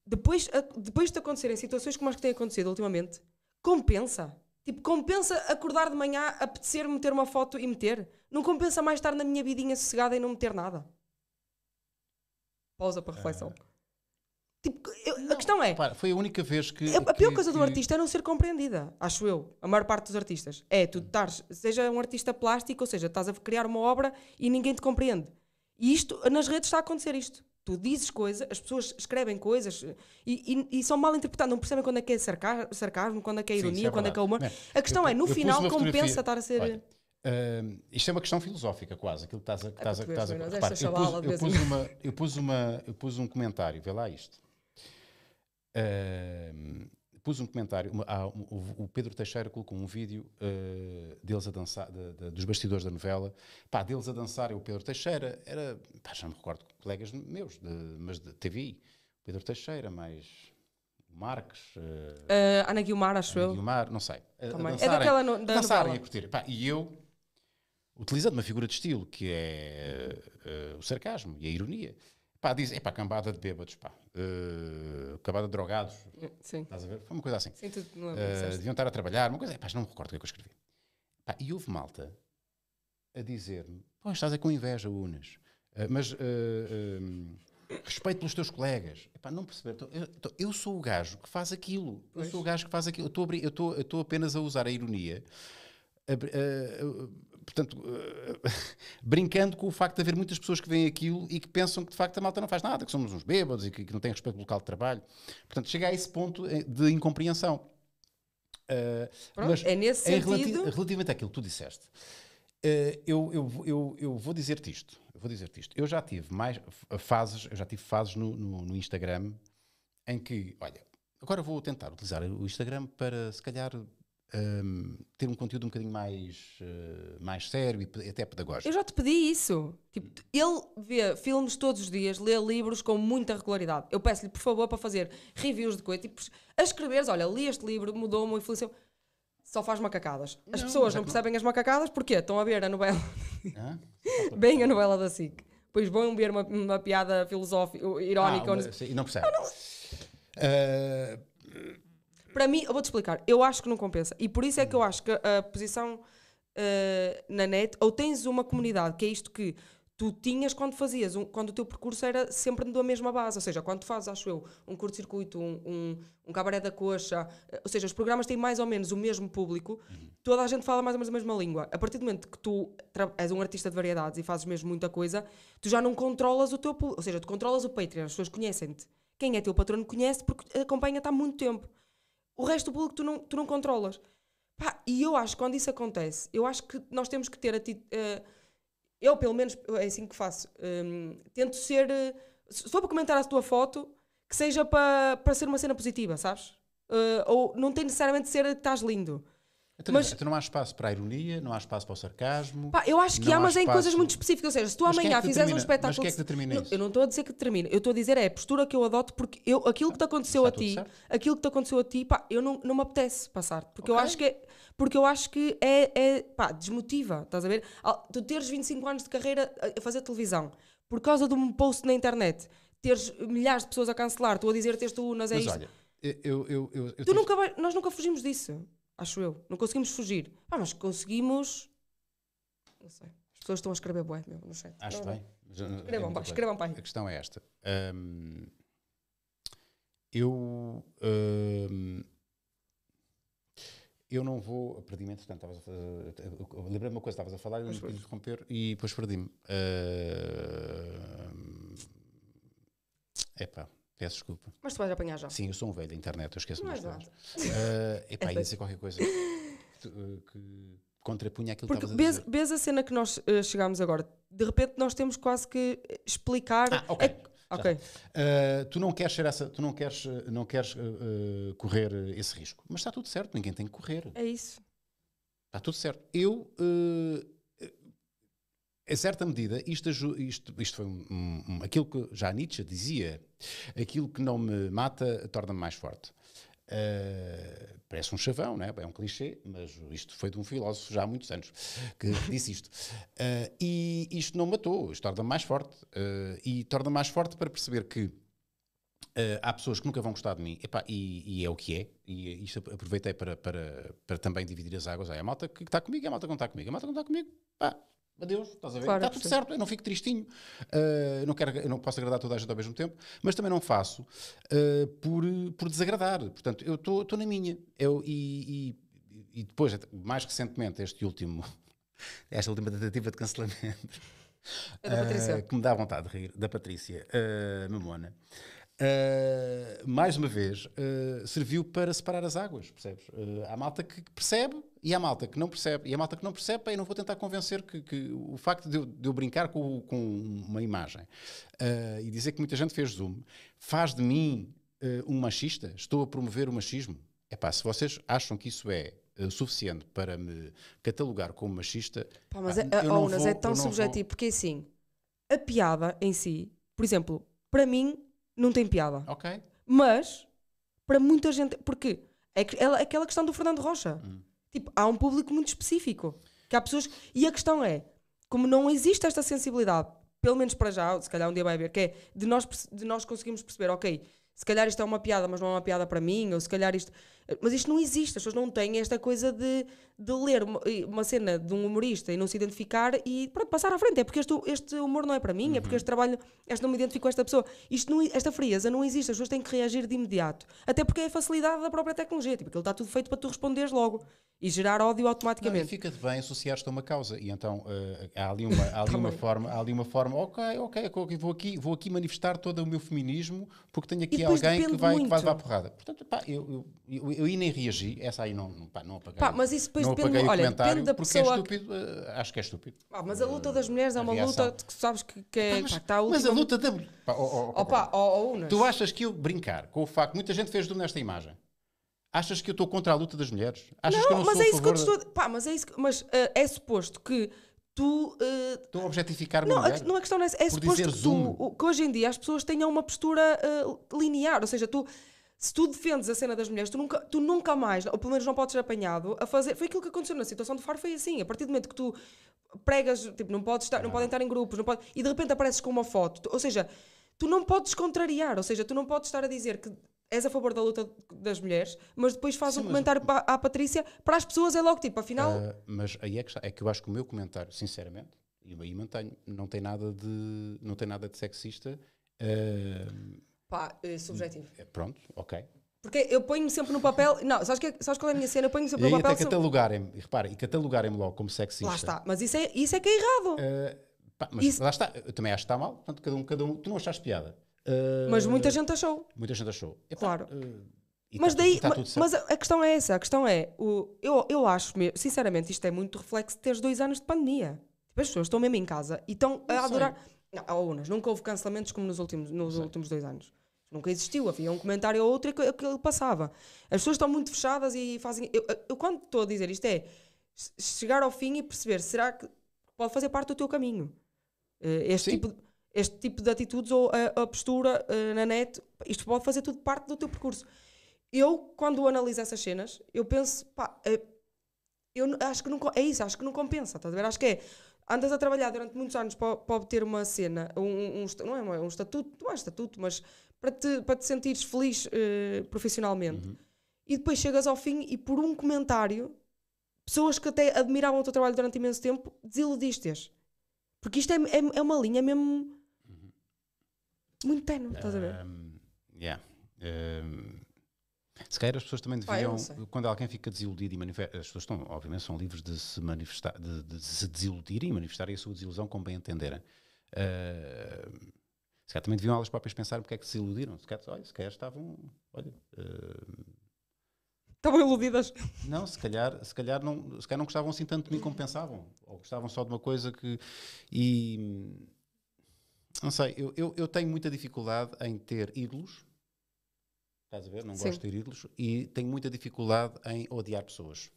depois, depois de acontecerem situações como as que têm acontecido ultimamente, compensa. Tipo, compensa acordar de manhã, apetecer meter uma foto e meter. Não compensa mais estar na minha vidinha sossegada e não meter nada. Pausa para reflexão. Uh, Tipo, eu, não, a questão é. Para, foi a única vez que. A, a pior que, coisa do artista é não ser compreendida, acho eu. A maior parte dos artistas. É, tu hum. estás, seja um artista plástico, ou seja, estás a criar uma obra e ninguém te compreende. E isto, nas redes está a acontecer isto. Tu dizes coisas, as pessoas escrevem coisas eh, e, e, e são mal interpretadas, não percebem quando é que é sarcasmo, quando é que é, é ironia, Sim, é quando é que é humor. Não, a questão eu, é, no final, compensa estar a ser. Olha, uh, isto é uma questão filosófica, quase, aquilo que estás a. estás que estás que estás a, eu, uma, eu, uma, eu pus um comentário, vê lá isto. Uh, pus um comentário. Uma, há, o, o, Pedro Teixeira colocou um vídeo uh, deles a dançar, de, de, dos bastidores da novela. Pá, deles a dançar, o Pedro Teixeira era, pá, já me recordo, colegas meus, de, mas de TVI. Pedro Teixeira, mais Marques. Uh, Ana Guilmar, acho Ana eu. Guilmar, não sei. A, é a dançarem, é daquela no, da dançarem novela. a curtir. Pá, e eu, utilizando uma figura de estilo que é uh, o sarcasmo e a ironia, pá, diz: é pá, cambada de bêbados, pá uh, eh, acabaram drogados. Sim. Estás a ver? Foi uma coisa assim. Sim, tudo, não uh, deviam estar a trabalhar, uma coisa. Epá, não me recordo o que é que eu escrevi. e houve malta a dizer-me: Pois estás é com inveja, Unas, uh, mas uh, um, respeito pelos teus colegas. não perceber. Tô, então, eu, tô, eu, sou o então, gajo que faz aquilo. Pois. Eu sou o gajo que faz aquilo. Eu estou apenas a usar a ironia. A, a, a, portanto, eh, brincando com o facto de haver muitas pessoas que veem aquilo e que pensam que de facto a malta não faz nada, que somos uns bêbados e que, que não tem respeito pelo local de trabalho. Portanto, chega a esse ponto eh, de incompreensão. Uh, Pronto, mas é nesse sentido. Relati relativamente àquilo que tu disseste, uh, eu, eu, eu, eu vou dizer-te isto. Eu vou dizer-te isto. Eu já tive mais fases, eu já tive fases no, no, no Instagram em que, olha, agora vou tentar utilizar o Instagram para se calhar um, ter um conteúdo um bocadinho mais, uh, mais sério e até pedagógico. Eu já te pedi isso. Tipo, ele vê filmes todos os dias, lê livros com muita regularidade. Eu peço-lhe, por favor, para fazer reviews de coisas, tipo, a escreveres, olha, li este livro, mudou-me, influenciou só faz macacadas. As não, pessoas é não percebem não. as macacadas porque estão a ver a novela. Bem a novela da SIC. Pois vão ver uma, uma piada filosófica, irónica. Ah, uma, ou... não ah, percebem. Ah, para mim, eu vou-te explicar, eu acho que não compensa. E por isso é que eu acho que a posição uh, na net, ou tens uma comunidade, que é isto que tu tinhas quando fazias, um, quando o teu percurso era sempre da mesma base, ou seja, quando tu fazes, acho eu, um curto-circuito, um, um, um, cabaré da coxa, eh, ou seja, os programas têm mais ou menos o mesmo público, toda a gente fala mais ou menos a mesma língua. A partir do momento que tu és um artista de variedades e fazes mesmo muita coisa, tu já não controlas o teu público, ou seja, tu controlas o Patreon, as pessoas conhecem-te. Quem é teu patrono conhece porque acompanha-te há muito tempo. O resto do público tu não, tu não controlas. Pá, e eu acho que quando isso acontece, eu acho que nós temos que ter a ti, uh, eh, eu pelo menos é assim que faço. Um, ehm, tento ser. Uh, se for para comentar a tua foto, que seja para, para ser uma cena positiva, sabes? Uh, ou não tem necessariamente de ser que estás lindo. Então, mas, então não há espaço para a ironia, não há espaço para o sarcasmo. Pá, eu acho que há, mas há é em coisas muito específicas. Ou seja, se tu mas é amanhã é fizeres um espetáculo. Mas que é que determina isso? Eu não estou a dizer que determina, eu estou a dizer é a postura que eu adoto porque eu, aquilo que te aconteceu a ti, certo? aquilo que te aconteceu a ti, pá, eu não, não me apetece passar. Porque okay. eu acho que é, porque eu acho que é, é pá, desmotiva, estás a ver? Tu teres 25 anos de carreira a fazer televisão por causa de um post na internet, teres milhares de pessoas a cancelar, tu a dizer teres tu nas é mas isto. Olha, eu, eu, eu, tu nunca vai, nós nunca fugimos disso. Acho eu. Não conseguimos fugir. Ah, mas conseguimos. Não sei. As pessoas estão a escrever bué, meu, no chat. Acho não, bem. Eh, escrevam, é escrevam pai A questão é esta. Um, eu. Um, eu não vou. Perdi-me, entretanto, lembrei-me uma coisa, estavas a falar e eu me interromper e depois perdi-me. Uh, epá. Peço desculpa. Mas tu vais apanhar já. Sim, eu sou um velho da internet, eu esqueço me é de nada. Uh, epá, é ia dizer qualquer coisa que, eh, que contrapunha aquilo Porque que estavas a dizer. Vês a cena que nós uh, chegámos agora. De repente nós temos quase que eh, explicar... Ah, ok. Ok. Uh, tu não queres ser essa, tu não queres, não queres uh, correr esse risco, mas está tudo certo. Ninguém tem que correr. É isso. Está tudo certo. Eu uh, em certa medida, isto, isto, isto foi um, um, aquilo que já Nietzsche dizia: aquilo que não me mata torna-me mais forte. Uh, parece um chavão, não é? é um clichê, mas isto foi de um filósofo já há muitos anos que disse isto. Uh, e isto não matou, isto torna-me mais forte. Uh, e torna-me mais forte para perceber que Uh, há pessoas que nunca vão gostar de mim, e, e, é o que é, e isto aproveitei para, para, para também dividir as águas. aí é a malta que está comigo, é a malta que não está comigo, é a malta que não está comigo, pá, Adeus, estás a ver? Claro, Está tudo sim. certo, eu não fico tristinho. Uh, não quero, eu não posso agradar toda a gente ao mesmo tempo, mas também não faço uh, por, por desagradar. Portanto, eu estou na minha. Eu, e, e, e, depois, mais recentemente, este último, esta última tentativa de cancelamento, uh, que me dá vontade de rir, da Patrícia uh, Mamona. mais uma vez, serviu para separar as águas, percebes? há malta que percebe e a malta que não percebe, e a malta que não percebe, eu não vou tentar convencer que, que o facto de eu, de eu brincar com, com, uma imagem uh, e dizer que muita gente fez zoom faz de mim uh, um machista? Estou a promover o machismo? É pá, se vocês acham que isso é uh, suficiente para me catalogar como machista. Pá, mas pá, a, a ONAS vou, é tão subjetivo, vou... porque é assim, a piada em si, por exemplo, para mim não tem piada. Ok. Mas, para muita gente. Porque é aquela questão do Fernando Rocha. Hum Tipo, há um público muito específico. Que há pessoas. E a questão é, como não existe esta sensibilidade, pelo menos para já, se calhar um dia vai haver, que é de nós, de nós conseguimos perceber, ok, se calhar isto é uma piada, mas não é uma piada para mim, ou se calhar isto. Mas isto não existe, as pessoas não têm esta coisa de, de ler uma, cena de um humorista e não se identificar e pronto, passar à frente. É porque este, este humor não é para mim, uhum. é porque este trabalho, este não me identifico com esta pessoa. Isto não, esta frieza não existe, as pessoas têm que reagir de imediato. Até porque é a facilidade da própria tecnologia, tipo, aquilo está tudo feito para tu responderes logo e gerar ódio automaticamente. Não, fica de bem associar-te a uma causa. E então uh, há ali uma, há ali tá uma forma, há ali uma forma, ok, ok, vou aqui, vou aqui manifestar todo o meu feminismo porque tenho aqui alguém que vai, muito. que vai levar porrada. Portanto, pá, eu, eu, eu, eu nem reagi, essa aí não, pá, não apaguei. Pá, mas isso depois depende, olha, depende da pessoa. Porque é estúpido, que... Eh, acho que é estúpido. Ah, mas a luta das mulheres é uma luta que sabes que, que é. Mas, pá, última... mas a luta da. Pá, oh, oh, Opa, oh, oh, tu achas que eu brincar com o facto. Muita gente fez dúvida nesta imagem. Achas que eu estou contra a luta das mulheres? Achas não, que eu não mas sou é isso que eu estou. Pá, mas é isso. Que... Mas uh, é suposto que tu. Uh, Estou a objetificar uma não, mulher. Não, a questão não é essa. É suposto que, tu, que, hoje em dia as pessoas tenham uma postura uh, linear. Ou seja, tu se tu defendes a cena das mulheres, tu nunca, tu nunca mais, ou pelo menos não podes ser apanhado a fazer. Foi aquilo que aconteceu na situação do Faro, foi assim. A partir do momento que tu pregas, tipo, não podes estar, não, não podem estar em grupos, não pode, e de repente apareces com uma foto. Tu, ou seja, tu não podes contrariar, ou seja, tu não podes estar a dizer que és a favor da luta das mulheres, mas depois faz Sim, um comentário à Patrícia, para as pessoas é logo tipo, afinal. Uh, mas aí é que, é que eu acho que o meu comentário, sinceramente, e aí mantenho, não tem nada de, não tem nada de sexista. Uh, Pá, é subjetivo. É, pronto, ok. Porque eu ponho-me sempre no papel. Não, sabes, que, é, sabes qual é a minha cena? Eu ponho-me sempre e no papel. Até catalogarem-me, repara, e catalogarem-me logo como sexista. Lá está, mas isso é, isso é que é errado. Uh, pá, mas isso... lá está, eu também acho que está mal, portanto, cada um, cada um. Tu não achaste piada. Uh, mas muita gente achou. Muita gente achou. É, claro. Uh, mas tá, daí, tá mas a questão é essa, a questão é, o, eu, eu acho, sinceramente, isto é muito reflexo de teres dois anos de pandemia. Tipo, as pessoas estão mesmo em casa e estão a adorar. Não, Unas, nunca houve cancelamentos como nos últimos, nos últimos dois anos. Nunca existiu, havia um comentário ou outro que, aquilo ele passava. As pessoas estão muito fechadas e fazem. Eu, eu, quando estou a dizer isto é chegar ao fim e perceber, será que pode fazer parte do teu caminho? Eh, este, tipo, este tipo de atitudes ou a, a postura eh, na net, isto pode fazer tudo parte do teu percurso. Eu, quando analiso essas cenas, eu penso, pá, eh, eu acho que não, é isso, acho que não compensa, estás a ver? Acho que é andas a trabalhar durante muitos anos para, para obter uma cena, um, um, não é um estatuto, não é estatuto, mas para te, para te sentires feliz uh, profissionalmente. Uhum. E depois chegas ao fim e por um comentário, pessoas que até admiravam o teu trabalho durante imenso tempo, desiludiste-as. Porque isto é, é, é, uma linha mesmo uhum. muito tenue, estás a ver? Um, yeah. Um, se calhar as pessoas também deviam, Pai, quando alguém fica desiludido e manifesta, as pessoas estão, obviamente, são livres de se manifestar, de, de se desiludirem e manifestarem a sua desilusão como bem entenderem. Uh, se calhar também deviam elas próprias pensar porque é que se iludiram. Se calhar, olha, se calhar estavam, olha, uh, estavam iludidas. Não, se calhar, se calhar não, se calhar não gostavam assim tanto de mim como pensavam, ou gostavam só de uma coisa que e não sei, eu, eu, eu tenho muita dificuldade em ter ídolos Estás a ver? Não Sim. gosto de ter ídolos e tenho muita dificuldade em odiar pessoas.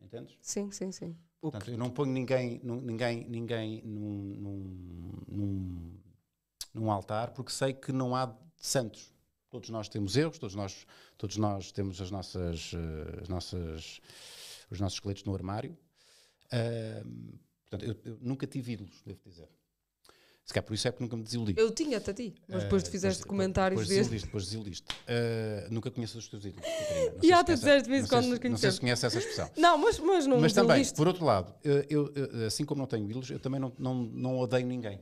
Entendes? Sim, sim, sim. Portanto, eu não ponho ninguém, num, ninguém, ninguém num, num, num, num, altar porque sei que não há santos. Todos nós temos erros, todos nós, todos nós temos as nossas, eh, as nossas, os nossos esqueletos no armário. Uh, portanto, eu, eu nunca tive ídolos, devo dizer. Se calhar por isso é que nunca me desiludi. Eu tinha até ti, mas depois de eh, fizeste comentários depois desiludiste, Depois uh, nunca conheço os teus ídolos. E há, tu disseste quando nos conhecemos. Não sei se conhece essa expressão. Não, mas, mas não Mas também, por outro lado, eu, eu, assim como não tenho ídolos, eu também não, não, não odeio ninguém.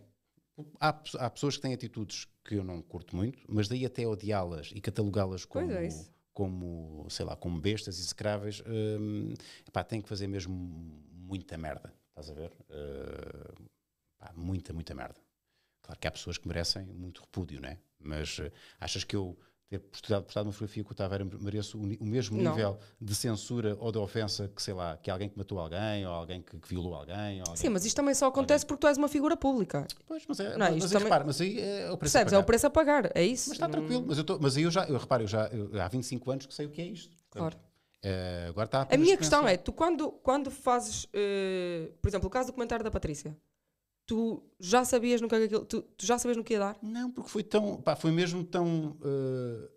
Há, há, pessoas que têm atitudes que eu não curto muito, mas daí até odiá-las e catalogá-las é como, é como, sei lá, como bestas execráveis, hum, pá, tem que fazer mesmo muita merda, estás a ver? Uh, pá, muita, muita merda. Claro que há pessoas que merecem muito repúdio, não é? Mas eh, achas que eu ter postado, postado uma fotografia com o ver mereço o, o mesmo não. nível de censura ou de ofensa que, sei lá, que alguém que matou alguém ou alguém que, que violou alguém, alguém. Sim, mas isto também só acontece alguém. porque tu és uma figura pública. Pois, mas, é, não, é? mas, mas, também... repara, mas aí é o preço Percebes, a pagar. é o preço a pagar, é isso. Mas está tranquilo, mas, eu tô, mas aí eu já, eu eu já, eu, há 25 anos que sei o que é isto. Claro. Uh, agora está a, a minha questão é, tu quando, quando fazes, uh, por exemplo, o caso do comentário da Patrícia, tu já sabias no que, é que aquilo, tu, tu, já sabias no que ia dar? Não, porque foi tão, pá, foi mesmo tão, uh, eh,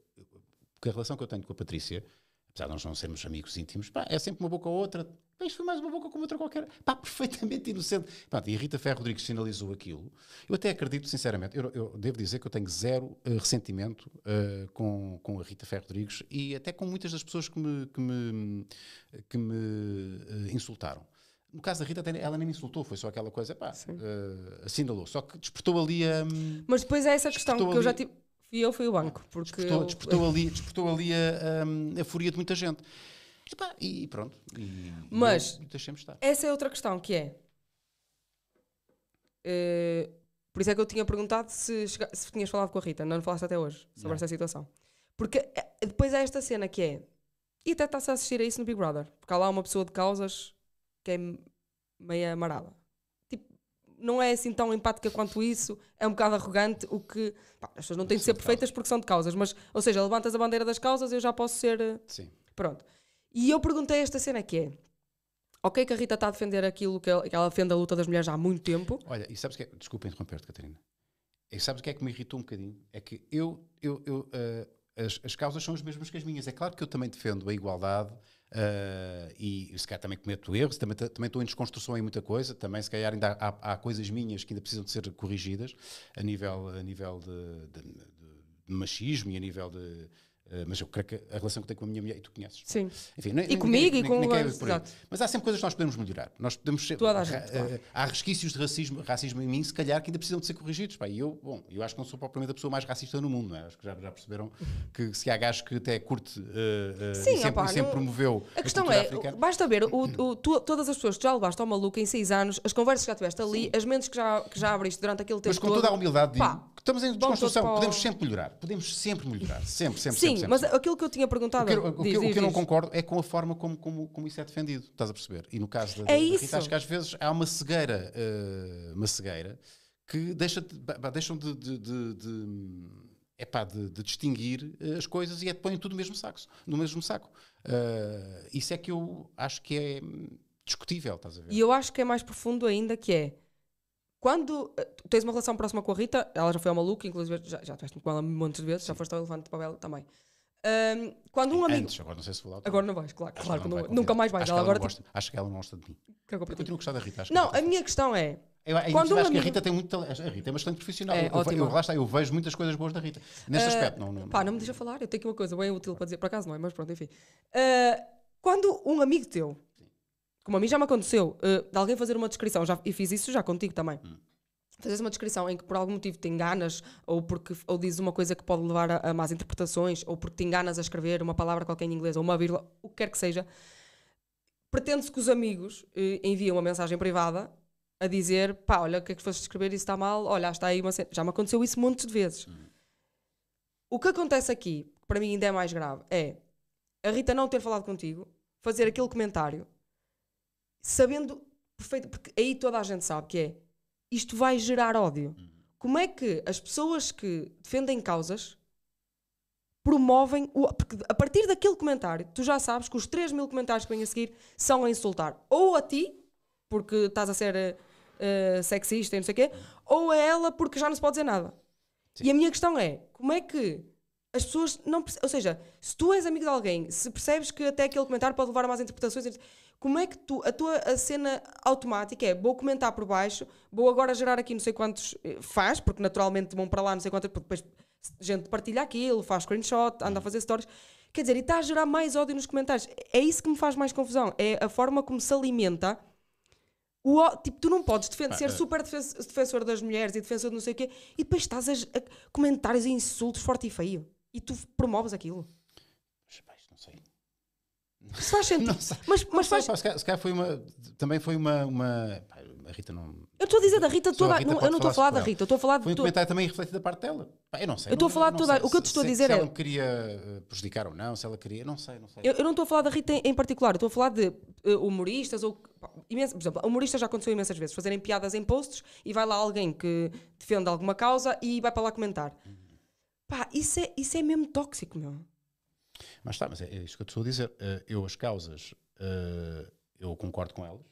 porque a relação que eu tenho com a Patrícia, apesar de nós não sermos amigos íntimos, pá, é sempre uma boca ou outra, pá, isto foi mais uma boca como outra qualquer, pá, perfeitamente inocente. Pronto, e a Rita Ferro Rodrigues sinalizou aquilo, eu até acredito, sinceramente, eu, eu devo dizer que eu tenho zero uh, ressentimento uh, com, com a Rita Ferro Rodrigues e até com muitas das pessoas que me, que me, que me insultaram no caso da Rita, ela nem me insultou, foi só aquela coisa, pá, uh, assinalou. Só que despertou ali a. Um, Mas depois é essa questão que ali, eu já tive. Fui eu, fui o banco. Ah, porque despertou, eu... despertou ali, despertou ali a, um, a, de muita gente. E, pá, e pronto. E, Mas, estar. Essa é outra questão que é. Uh, por isso é que eu tinha perguntado se, se tinhas falado com a Rita, não falaste até hoje sobre não. essa situação. Porque eh, depois há esta cena que é. E até está-se a assistir a isso no Big Brother, porque há lá uma pessoa de causas é meia amarada. Tipo, não é assim tão empática quanto isso, é um bocado arrogante, o que. Pá, as pessoas não têm de é ser perfeitas porque são de causas, mas, ou seja, levantas a bandeira das causas, eu já posso ser. Eh, Sim. Pronto. E eu perguntei esta cena que é. Ok, que a Rita está a defender aquilo que ela, que ela defende a luta das mulheres há muito tempo. Olha, e sabes que é. Desculpa interromper-te, Catarina. E sabes o que é que me irritou um bocadinho? É que eu. eu, eu uh, as, as causas são as mesmas que as minhas. É claro que eu também defendo a igualdade, Uh, e se calhar também cometo erros, também, também estou em desconstrução em muita coisa, também se calhar ainda há, há, coisas minhas que ainda precisam de ser corrigidas a nível, a nível de, de, de machismo e a nível de, eh, mas eu creio que a relação que tenho com a minha mulher, e tu conheces. Sim. Enfim, nem, e nem, comigo nem, e com o Exato. Mas há sempre coisas que nós podemos melhorar. Nós podemos ser, Toda a gente, ra, eh, claro. Há resquícios de racismo, racismo em mim, se calhar, que ainda precisam de ser corrigidos. Pá, e eu, bom, eu acho que não sou propriamente a pessoa mais racista no mundo, não é? Acho que já, já perceberam que se há gajo que até curte uh, uh, Sim, e sempre, opa, e sempre promoveu. A, a questão é, africana. basta ver, o, o, tu, todas as pessoas que já levaste ao maluco em seis anos, as conversas que já tiveste ali, Sim. as mentes que já, que já abriste durante aquele tempo. Mas com todo, toda a humildade, pá, digo, Estamos em desconstrução, Bom, podemos sempre melhorar, podemos sempre melhorar, sempre, sempre, Sim, sempre, mas sempre. aquilo que eu tinha perguntado. O que, eu, o que, diz, o que diz, eu não concordo é com a forma como, como, como, isso é defendido, estás a perceber? E no caso da, é da, isso. Rita, acho que às vezes há uma cegueira, uh, uma cegueira que deixa, deixam de, de, de, de pá de, de, distinguir eh, as coisas e é, põem tudo no mesmo saco. No mesmo saco. Uh, isso é que eu acho que é discutível, estás a ver? E eu acho que é mais profundo ainda que é quando eh, tens uma relação próxima com a Rita, ela já foi ao maluco, inclusive já, já estiveste com ela montes de vezes, Sim. já foste ao elefante de papel também. Um, quando um amigo. Antes, agora não sei se vou lá. Agora não vais, claro, acho claro que não, não vai, nunca mais vais. Acho, ela agora gosta, acho que ela não gosta de mim. Que é eu continuo a gostar da Rita. Acho é não, que a minha questão é. Eu, eu é quando um acho amigo... que a Rita tem muito A Rita é bastante profissional. É, eu, ótimo. eu, lá está, eu vejo muitas coisas boas da Rita. Nesse uh, aspecto, não, não, não. Pá, não me deixa falar. Eu tenho aqui uma coisa bem útil para dizer, por acaso não é, mas pronto, enfim. Uh, quando um amigo teu como a mim já me aconteceu, uh, de alguém fazer uma descrição, já, e fiz isso já contigo também. Hum. Fazes uma descrição em que por algum motivo te enganas, ou porque ou dizes uma coisa que pode levar a, a más interpretações, ou porque te enganas a escrever uma palavra qualquer em inglês, ou uma vírgula, o que quer que seja, pretende-se que os amigos eh, enviem uma mensagem privada a dizer: pá, olha, o que é que foste escrever, isso está mal, olha, está aí uma. Já me aconteceu isso montes de vezes. Hum. O que acontece aqui, que para mim ainda é mais grave, é a Rita não ter falado contigo, fazer aquele comentário sabendo perfeito, porque aí toda a gente sabe que é isto vai gerar ódio. Como é que as pessoas que defendem causas promovem o. Porque a partir daquele comentário, tu já sabes que os 3 mil comentários que vêm a seguir são a insultar ou a ti, porque estás a ser uh, sexista e não sei o quê, ou a ela porque já não se pode dizer nada. Sim. E a minha questão é: como é que as pessoas não. Ou seja, se tu és amigo de alguém, se percebes que até aquele comentário pode levar a mais interpretações, como é que tu, a tua a cena automática é vou comentar por baixo, vou agora gerar aqui não sei quantos eh, faz, porque naturalmente vão para lá não sei quantos, porque depois gente partilha aquilo, faz screenshot, anda a uhum. fazer stories. Quer dizer, e está a gerar mais ódio nos comentários. É isso que me faz mais confusão. É a forma como se alimenta. O, tipo, tu não podes defender, ser é. super defensor das mulheres e defensor de não sei o quê, e depois estás a, a comentários e insultos forte e feio. E tu promoves aquilo. Mas faz sentido. Mas, mas faz... Sei, pá, se calhar foi uma. Também foi uma. uma... a Rita não. Eu estou a dizer da Rita toda. A Rita não, eu não estou a falar da Rita, estou a falar de. Foi um comentário também refletido da parte dela. Pá, eu não sei. Eu estou a falar de toda. Sei, o que eu te estou a dizer se é. Se ela me queria eh, prejudicar ou não, se ela queria. Não sei, não sei. Eu, eu não estou a falar da Rita em, em particular, estou a falar de uh, humoristas ou. Imenso, por exemplo, humoristas já aconteceu imensas vezes fazerem piadas em posts e vai lá alguém que defende alguma causa e vai para lá comentar. Uhum. Pá, isso é, isso é mesmo tóxico, meu. Mas está, mas é, é isso que eu te estou a dizer. Uh, eu as causas, uh, eu concordo com elas,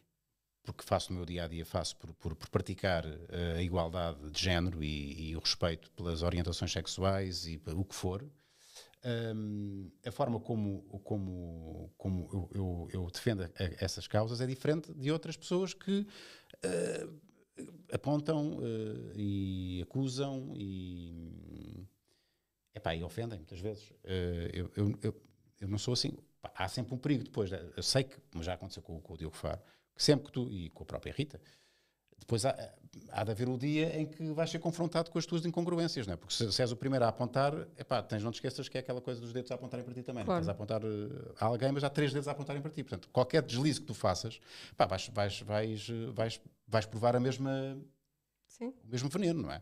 porque faço no meu dia a dia, faço por, por, por praticar uh, a igualdade de género e, e, o respeito pelas orientações sexuais e o que for. Um, ehm, a forma como, como, como eu, eu, eu defendo a, a essas causas é diferente de outras pessoas que apontam e acusam e epá, e ofendem muitas vezes. Eh, eu, eu, eu, eu, não sou assim. Há sempre um perigo depois. Né? Eu sei que, como já aconteceu com, com o Diogo Faro, que sempre que tu, e com a própria Rita, depois há, há de haver o dia em que vais ser confrontado com as tuas incongruências, não é? Porque se, se és o primeiro a apontar, epá, tens, não te esqueças que é aquela coisa dos dedos a apontarem para ti também. Né? Claro. Estás a apontar eh, a alguém, mas há três dedos a apontarem para ti. Portanto, qualquer deslize que tu faças, pá, vais, vais, vais, vais, vais provar a mesma, Sim. o mesmo veneno, não é?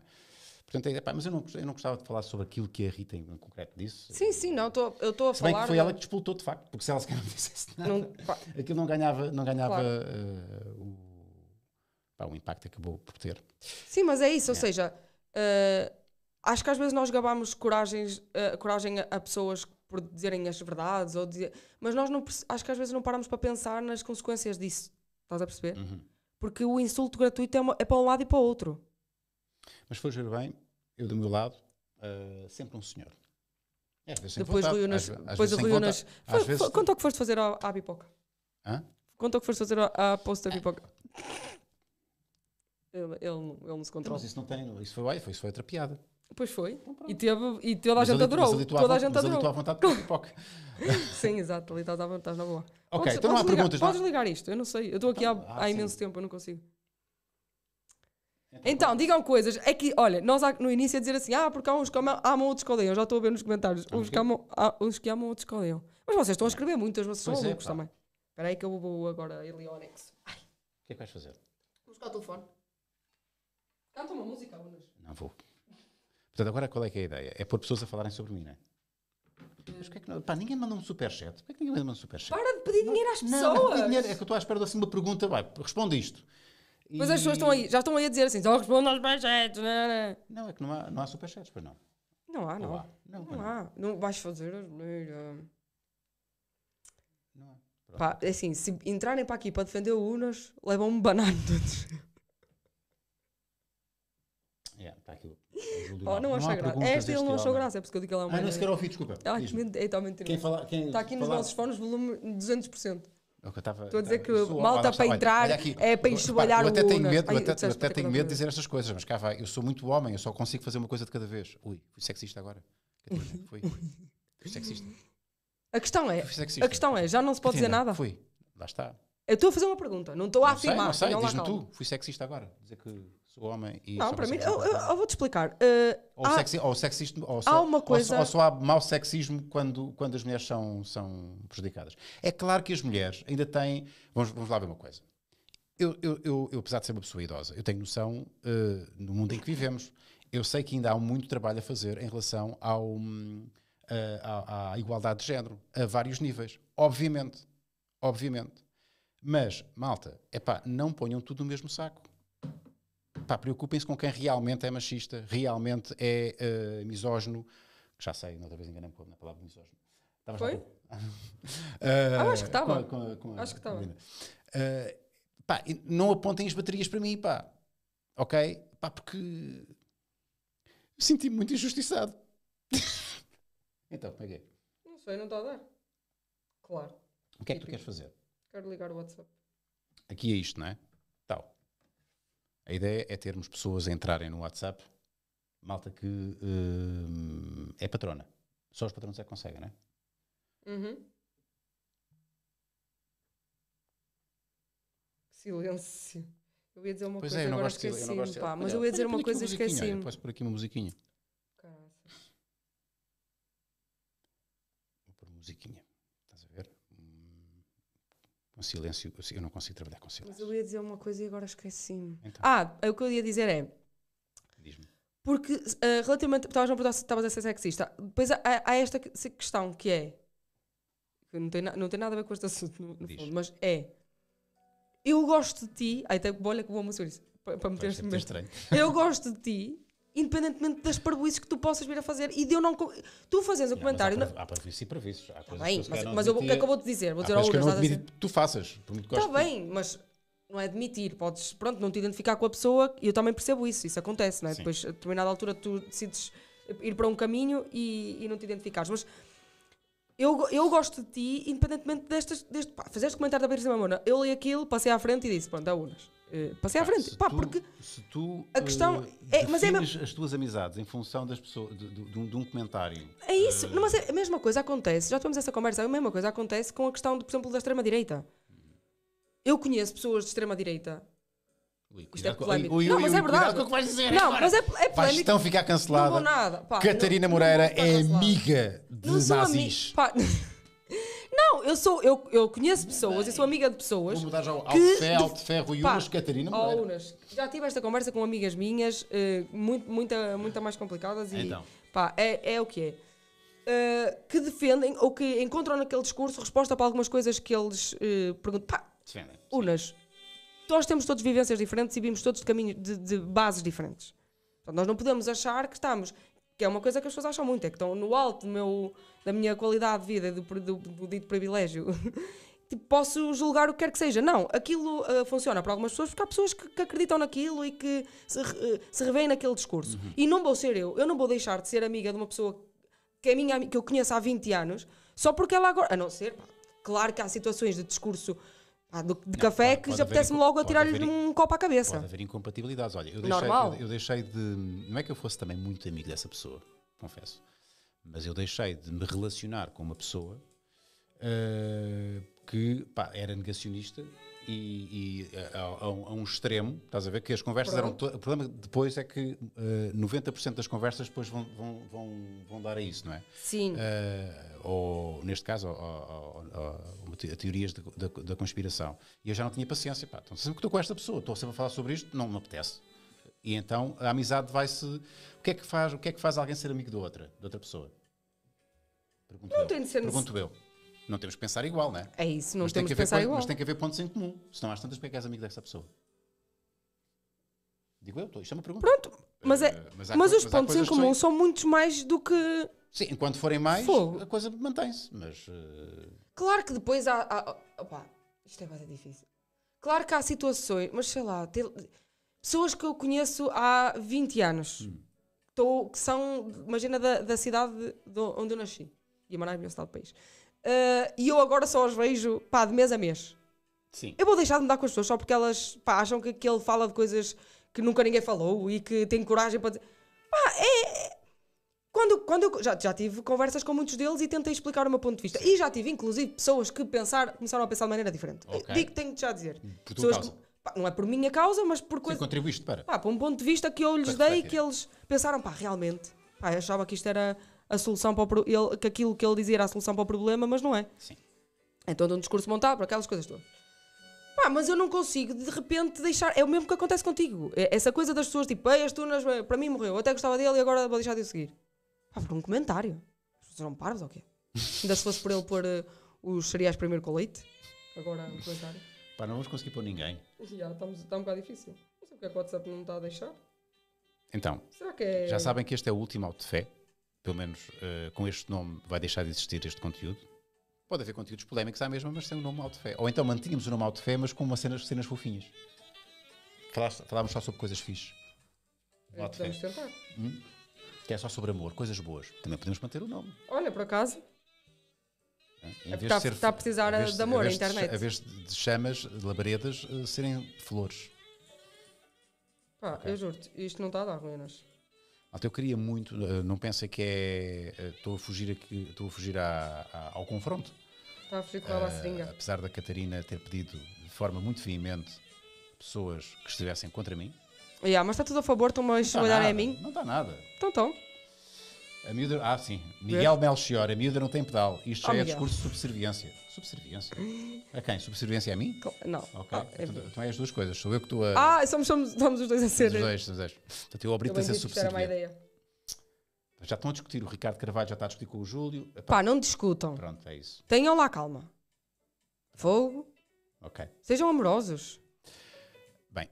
Portanto, é, pá, mas eu não, eu não gostava de falar sobre aquilo que a Rita em concreto disse. Sim, sim, não, tô, eu estou a se falar. Bem que foi ela que disputou, de facto, porque se ela sequer não dissesse nada, não, pá. aquilo não ganhava, não ganhava claro. uh, o, pá, o impacto que acabou por ter. Sim, mas é isso, é. ou seja, uh, acho que às vezes nós gabamos coragens, uh, coragem a, a, pessoas por dizerem as verdades, ou dizer, mas nós não, acho que às vezes não paramos para pensar nas consequências disso, estás a perceber? Uhum. Porque o insulto gratuito é, uma, é para um lado e para o outro. Mas foi ver bem, eu do meu lado, uh, sempre um senhor. É, às vezes depois vontade, Rui Unas, depois o Rui Unas. conta o que foste fazer à, pipoca. Hã? Conta o que foste fazer à, à posta da pipoca. Ele, ele, ele, não se controla. Mas isso não tem, isso foi, isso foi outra piada. Pois foi. Então, e, teve, e toda a gente adorou. Mas toda a gente adorou. à vontade com pipoca. Sim, exato, ali estás à vontade, na boa. Ok, podes, então não há ligar, perguntas. Podes ligar isto, eu não sei. Eu estou aqui há, então, ah, há, há imenso tempo, eu não consigo. Então, então, digam coisas. É que, olha, nós no início a dizer assim, ah, porque há uns que amam, outros que odeiam. Já estou a ver nos comentários. Ah, uns que amam, há uns que amam, outros que odeiam. Mas vocês estão a escrever muitas, vocês pois são é, loucos pá. também. Espera aí que eu vou agora a Elionex. O que é que vais fazer? Vou buscar o telefone. Canta uma música, Unas. Não vou. Portanto, agora qual é que é a ideia? É pôr pessoas a falarem sobre mim, não é? Mas que é que não? Pá, ninguém manda um superchat. Porquê é que ninguém manda um superchat? Para de pedir dinheiro às pessoas! Não, não, dinheiro. É que eu estou à espera de assim uma pergunta. Vai, responde isto. Mas as pessoas estão aí, já estão aí a dizer assim, só respondo aos superchats. Não, é que não há, não há superchats, pois não. Não há, não. há. Não, não, não há. Não vais fazer asneira. Não há. É assim, se entrarem para aqui para defender o Unas, levam-me banano todos. Yeah, tá aqui. Oh, não, não achou graça. Esta ele não achou graça, é porque eu digo que ele é uma. Ah, não, se quer ouvir, desculpa. Ah, Quem fala, quem Está aqui nos falar... nossos fones, volume 200%. É estou a dizer que sou, malta para entrar aqui, é para enxovalhar o até tenho medo, Eu até, tenho medo de dizer estas coisas, mas cá vai. Eu sou muito homem, eu só consigo fazer uma coisa de cada vez. Ui, fui sexista agora. fui. fui sexista. A questão é, a questão é já não se pode dizer nada? Fui. Lá está. Eu estou a fazer uma pergunta, não estou a afirmar. Não sei, não sei. diz-me tu. Fui sexista agora. Dizer que sou homem e. Não, para mim, eu, eu, eu vou-te explicar. Uh, ou, há, sexi, ou sexismo. Ou só, há uma coisa. Ou, ou só há mau sexismo quando, quando as mulheres são, são prejudicadas. É claro que as mulheres ainda têm. Vamos, vamos lá ver uma coisa. Eu, eu, eu, eu, apesar de ser uma pessoa idosa, eu tenho noção uh, no mundo em que vivemos. Eu sei que ainda há muito trabalho a fazer em relação ao, uh, à, à, igualdade de género, a vários níveis. Obviamente. Obviamente. Mas, malta, é pá, não ponham tudo no mesmo saco pá, preocupem-se com quem realmente é machista, realmente é uh, misógino, que já sei, outra vez enganei-me a palavra misógino. Estavas Foi? ah, ah, acho que estava. Acho que estava. Uh, pá, não apontem as baterias para mim, pá. Ok? Pá, porque senti-me muito injustiçado. então, como é que é? Não sei, não está a dar. Claro. O que é que tu queres fazer? Quero ligar o WhatsApp. Aqui é isto, não é? A ideia é termos pessoas a entrarem no WhatsApp, malta que uh, é patrona. Só os patronos é que conseguem, não é? Uhum. Silêncio. Eu ia dizer uma pois é, coisa, é, eu não agora esqueci-me, de... Mas eu ia dizer uma coisa e esqueci-me. Posso pôr aqui uma musiquinha? Caraca. Vou pôr musiquinha um silêncio, eu não consigo trabalhar com silêncio. Mas eu ia dizer uma coisa e agora esqueci-me. Então. Ah, é o que eu ia dizer é. Diz-me. Porque uh, relativamente. Estavas a perguntar se estavas a ser sexista. Depois há, há, esta questão que é. Que não tem, na, não tem nada a ver com este assunto, no, no fundo, mas é. Eu gosto de ti. Ai, até bolha que bom, emocionar isso. Para meter-te é Eu gosto de ti independentemente das parvoices que tu possas vir a fazer. E de eu não. Tu fazes o não, comentário. Mas há parvoices e parvoices. Há tá mas, o que é acabou de dizer? Vou dizer ao Que eu não admito que tu faças. Está bem, de... mas não é admitir. Podes, pronto, não te identificar com a pessoa. E eu também percebo isso. Isso acontece, não é? Depois, a determinada altura, tu decides ir para um caminho e, e não te identificares. Mas eu, eu gosto de ti, independentemente destas. Deste, pá, fizeste comentário da Patrícia Mamona. Eu li aquilo, passei à frente e disse: pronto, é Unas. Uh, passei à frente. Pá, tu, porque. Se tu. A questão. Uh, é, mas é mesmo... as tuas amizades em função das pessoas, de, de, de, um, de um, comentário. É isso. Uh... Não, mas é, a mesma coisa acontece. Já tivemos essa conversa. A mesma coisa acontece com a questão, de, por exemplo, da extrema-direita. Eu conheço pessoas de extrema-direita isto é não, mas é verdade. o que dizer não, é mas é, é polémico. Então ficar cancelada. Catarina Moreira não é amiga de não nazis. Não, eu sou, eu, eu conheço pessoas, eu sou amiga de pessoas. Vou mudar já ao que, Fé, ao de Ferro e Unas, Catarina Moreira. Unas. Já tive esta conversa com amigas minhas, uh, muito, muita, muita mais complicadas e então. pá, é, é o que é. Uh, que defendem ou que encontram naquele discurso resposta para algumas coisas que eles uh, perguntam. Pá, defendem. Unas, nós temos todos vivências diferentes e vimos todos de caminhos de, de bases diferentes. Portanto, nós não podemos achar que estamos, que é uma coisa que as pessoas acham muito, é que estão no alto meu, da minha qualidade de vida, do, do, do dito privilégio. tipo, posso julgar o que quer que seja. Não, aquilo uh, funciona para algumas pessoas porque há pessoas que, que acreditam naquilo e que se, uh, se revêem naquele discurso. Uhum. E não vou ser eu, eu não vou deixar de ser amiga de uma pessoa que, é minha, que eu conheço há 20 anos só porque ela agora. A não ser, pá, claro que há situações de discurso ah, do, de não, café pode, que já apetece-me logo atirar-lhe um copo à cabeça. Pode haver incompatibilidades. Olha, eu deixei, eu, eu deixei de. Não é que eu fosse também muito amigo dessa pessoa, confesso. Mas eu deixei de me relacionar com uma pessoa Uh, que pá, era negacionista e, e eh, a, a, um extremo, estás a ver? Que as conversas Pronto. eram. O problema depois é que uh, eh, 90% das conversas depois vão, vão, vão, vão, dar a isso, não é? Sim. Uh, ou, neste caso, ou, ou, ou, a teorias da, da, da, conspiração. E eu já não tinha paciência, pá. Então, sempre que estou com esta pessoa, estou sempre a falar sobre isto, não me apetece. E então a amizade vai-se. O que é que faz, o que é que faz alguém ser amigo de outra, de outra pessoa? Pergunto não eu. tem de ser Pergunto eu. Não temos que pensar igual, não é? É isso, não mas temos que pensar haver, igual. Mas tem que haver pontos em comum. se não há tantas, porque é és amigo dessa pessoa? Digo eu, estou. Isto é uma pergunta. Pronto, mas, é, uh, mas, mas os mas pontos em comum são... são muitos mais do que. Sim, enquanto forem mais, Fogo. a coisa mantém-se. Mas. Uh... Claro que depois há. há opa, isto é bastante difícil. Claro que há situações, mas sei lá, pessoas que eu conheço há 20 anos, hum. tô, que são, imagina, da, da cidade onde eu nasci. E a Manaus é a cidade do país uh, e eu agora só os vejo pá, de mês a mês. Sim. Eu vou deixar de mudar dar com as pessoas só porque elas pá, acham que, que ele fala de coisas que nunca ninguém falou e que tem coragem para dizer. Pá, é, é. Quando, quando eu já, já tive conversas com muitos deles e tentei explicar o meu ponto de vista. Sim. E já tive, inclusive, pessoas que pensar, começaram a pensar de maneira diferente. Okay. Digo, tenho de já dizer. Por pessoas causa. Que, pá, não é por minha causa, mas por coisa. contribuíste para. Pá, por um ponto de vista que eu lhes para dei, e que eles pensaram, pá, realmente. Pá, eu achava que isto era a solução para pro... ele, que aquilo que ele dizia era a solução para o problema, mas não é. Sim. Então é um discurso montado para aquelas coisas todas. Pá, mas eu não consigo de repente deixar. É o mesmo que acontece contigo. É essa coisa das pessoas tipo, ei, as tunas, para mim morreu, eu até gostava dele e agora vou deixar de o seguir. Pá, por um comentário. As pessoas eram parvas ou quê? Ainda se fosse por ele pôr uh, os cereais primeiro com leite. Agora, um comentário. Pá, não vamos conseguir pôr ninguém. Já, estamos, está um bocado difícil. Não sei porque é que o WhatsApp não está a deixar. Então, será é... já sabem que este é o último auto de fé pelo menos uh, com este nome, vai deixar de existir este conteúdo. Pode haver conteúdos polémicos à mesma, mas sem o nome alto fé. Ou então mantínhamos o nome alto fé, mas com umas cenas, cenas fofinhas. Falaste, falávamos só sobre coisas fixes. É alto Podemos fé. tentar. Hum? Que é só sobre amor, coisas boas. Também podemos manter o nome. Olha, por acaso, é, está, a, ser, tá a precisar a vez, de amor a internet. a vez de chamas, de labaredas, uh, serem flores. Pá, okay. eu juro-te, isto não está a dar ruínas. Até eu queria muito, eh, não pensa que é. Eh, estou a fugir, aqui, estou a fugir à, à, ao confronto. Está a fugir com a uh, eh, Apesar da Catarina ter pedido de forma muito veemente pessoas que estivessem contra mim. Yeah, mas está tudo a favor, estão a olhar a mim. Não está nada. Então, então. A miúda, ah, sim. Miguel Melchior, a miúda não tem pedal. Isto oh, já é Miguel. discurso de subserviência. Subserviência? A quem? Subserviência a mim? Não. Ok. Ah, é então, então, é as duas coisas. Sou eu que estou a. Ah, somos, somos, estamos os dois a ser. Os dois, os dois. Portanto, eu obrigo-te a ser subserviente. Já estão a discutir. O Ricardo Carvalho já está a discutir com o Júlio. Epá. Pá, não discutam. Pronto, é isso. Tenham lá calma. Fogo. Ok. Sejam amorosos. Bem,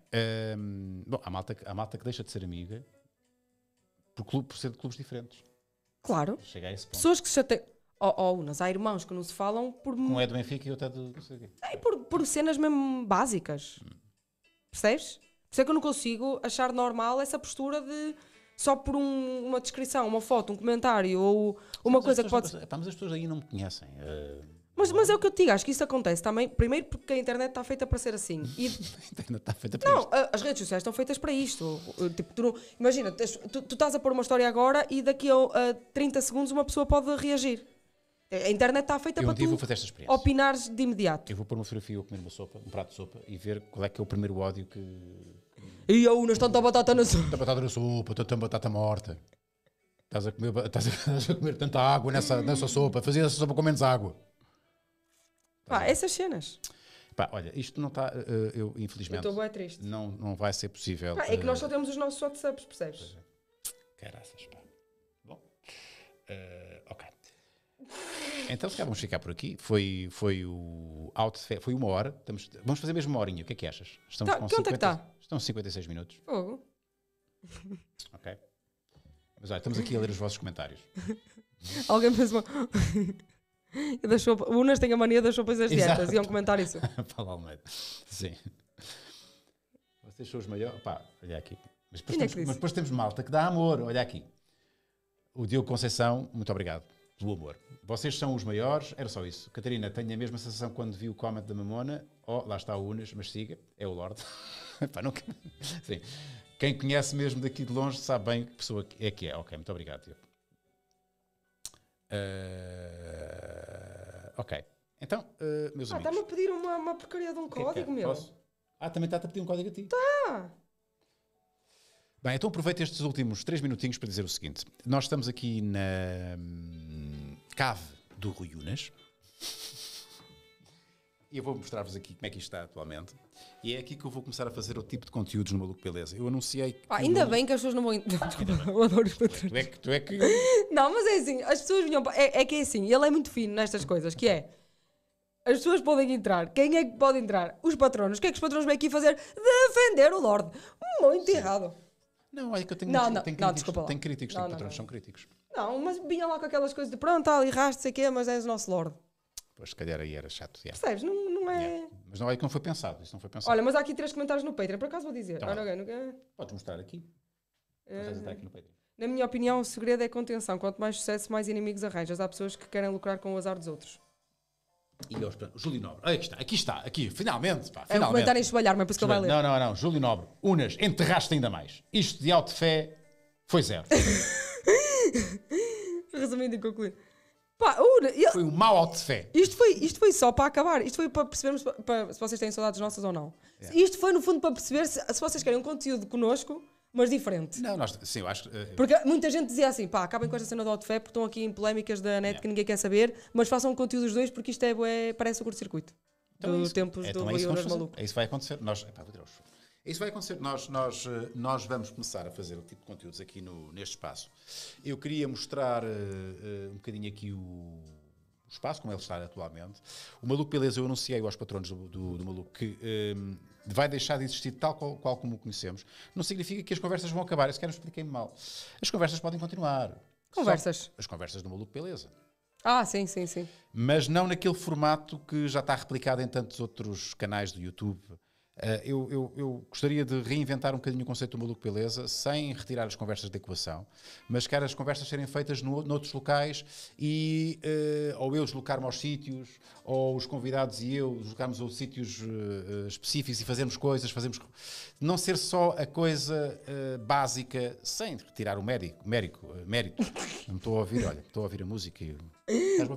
hum, bom, há malta, há malta que deixa de ser amiga por, clube, por ser de clubes diferentes. Claro. Chega a esse ponto. Pessoas que se até. Ou, ou unas, há irmãos que não se falam por. Um é do Benfica e outro é do. É, por, por cenas mesmo básicas. Hum. Percebes? Por isso é que eu não consigo achar normal essa postura de só por um, uma descrição, uma foto, um comentário ou uma mas coisa que pode. Pessoas, mas as pessoas aí não me conhecem. Uh, mas, mas é o que eu te digo, acho que isso acontece também. Primeiro porque a internet está feita para ser assim. E... a internet está feita para não, isto. Não, as redes sociais estão feitas para isto. Eh, tipo, tu não, imagina, tu, tu, estás a pôr uma história agora e daqui a, 30 segundos uma pessoa pode reagir. Eh, a internet está feita eu para tu vou fazer esta opinares de imediato. Eu vou pôr uma fotografia eu comer uma sopa, um prato de sopa e ver qual é que é o primeiro ódio que. E eu, nas tanta batata na sopa. Tanta batata na sopa, tanta batata morta. Estás a comer, estás a, comer tanta água nessa, nessa sopa. fazia essa sopa com menos água. Pá, essas cenas. Pá, olha, isto não está, eh, eu infelizmente. Estou bem triste. Não, não vai ser possível. Pá, é que nós só eh, temos os nossos WhatsApps, percebes? É. Caraças, pá. Bom. Uh, ok. Então, se calhar vamos ficar por aqui. Foi, foi o out foi uma hora. Estamos, vamos fazer mesmo uma horinha. O que é que achas? Estamos tá, com 50, então, é tá? Estão 56 minutos. Oh. Ok. Mas olha, estamos aqui a ler os vossos comentários. Alguém fez uma. e das O Unas tem a mania das sopas e das Exato. dietas. Iam comentar isso. Paulo Almeida. Sim. Vocês são os maiores. Pá, olha aqui. Mas depois, é temos, é mas depois, temos, malta que dá amor. Olha aqui. O Diogo Conceição, muito obrigado pelo amor. Vocês são os maiores. Era só isso. Catarina, tenho a mesma sensação quando vi o comment da Mamona. Oh, lá está o Unas, mas siga. É o Lorde. Pá, nunca. Sim. Quem conhece mesmo daqui de longe sabe bem que pessoa é que é. Ok, muito obrigado, Diogo. Uh, ok. Então, uh, meus ah, amigos. Ah, está-me a pedir uma, uma porcaria de um é código, é? meu. Posso? Ah, também está-te a pedir um código a ti? Está! Bem, então aproveito estes últimos três minutinhos para dizer o seguinte: nós estamos aqui na hum, cave do Rui Unas. E eu vou mostrar-vos aqui como é que isto está atualmente. E é aqui que eu vou começar a fazer o tipo de conteúdos no Maluco Beleza. Eu anunciei. Ah, ainda Maluco... bem que as pessoas não vão. eu adoro os patrões. Tu é que. Tu é que... não, mas é assim, as pessoas vinham. É, é que é assim, ele é muito fino nestas coisas, que é. As pessoas podem entrar. Quem é que pode entrar? Os patronos. O que é que os patronos vêm aqui fazer? Defender o Lorde. Muito Sim. errado. Não, olha é que eu tenho, não, não, tenho não, críticos, não, críticos, não, patrões são críticos. Não, mas vinham lá com aquelas coisas de pronto, tal, erraste, sei o quê, mas és o nosso Lorde. Pois, se calhar aí era chato. Yeah. Percebes? Não, não é. Yeah. Mas não é que não foi pensado. Isso não foi pensado. Olha, mas há aqui três comentários no Patreon, por acaso vou dizer. Então, ah, não, não, não, Podes mostrar aqui. Uh, aqui no Patreon. Na minha opinião, o segredo é contenção. Quanto mais sucesso, mais inimigos arranjas. Há pessoas que querem lucrar com o azar dos outros. E aos Júlio Nobre. Aqui está, aqui está, aqui, finalmente. Pá, finalmente. É um comentário espalhar, mas por isso que ele vai ler. Não, não, não. Júlio Nobre, Unas, enterraste ainda mais. Isto de alto fé foi zero. Resumindo e concluindo. Pá, eu, foi um mau alto de fé. Isto foi, isto foi só para acabar. Isto foi para percebermos para, para, se vocês têm saudades nossas ou não. Yeah. Isto foi, no fundo, para perceber se, se vocês querem um conteúdo connosco, mas diferente. Não, nós, sim, eu acho. Uh, porque muita gente dizia assim: pá, acabem com esta cena do alto de fé, porque estão aqui em polémicas da net yeah. que ninguém quer saber, mas façam um conteúdo dos dois, porque isto é, é parece o um curto-circuito. Então, é do é tempos é, do então é isso, malucos. É isso que vai acontecer. Nós, epá, Deus, isso vai acontecer. Nós, nós, eh, nós vamos começar a fazer o tipo de conteúdos aqui no, neste espaço. Eu queria mostrar uh, um bocadinho aqui o, o espaço, como ele está atualmente. O Maluco Beleza, eu anunciei aos patronos do, do, do Maluco que um, vai deixar de existir tal qual, qual, como o conhecemos. Não significa que as conversas vão acabar, eu sequer não expliquei-me mal. As conversas podem continuar. Conversas? Só as conversas do Maluco Beleza. Ah, sim, sim, sim. Mas não naquele formato que já está replicado em tantos outros canais do YouTube eh, eu, eu, eu, gostaria de reinventar um bocadinho o conceito do Maluco Beleza, sem retirar as conversas da equação, mas quero as conversas serem feitas no, noutros locais e uh, ou eu deslocar-me aos sítios, ou os convidados e eu deslocarmos a sítios uh, específicos e fazermos coisas, fazemos Não ser só a coisa uh, básica, sem retirar o médico, mérito. Não estou a ouvir, olha, estou a ouvir a música e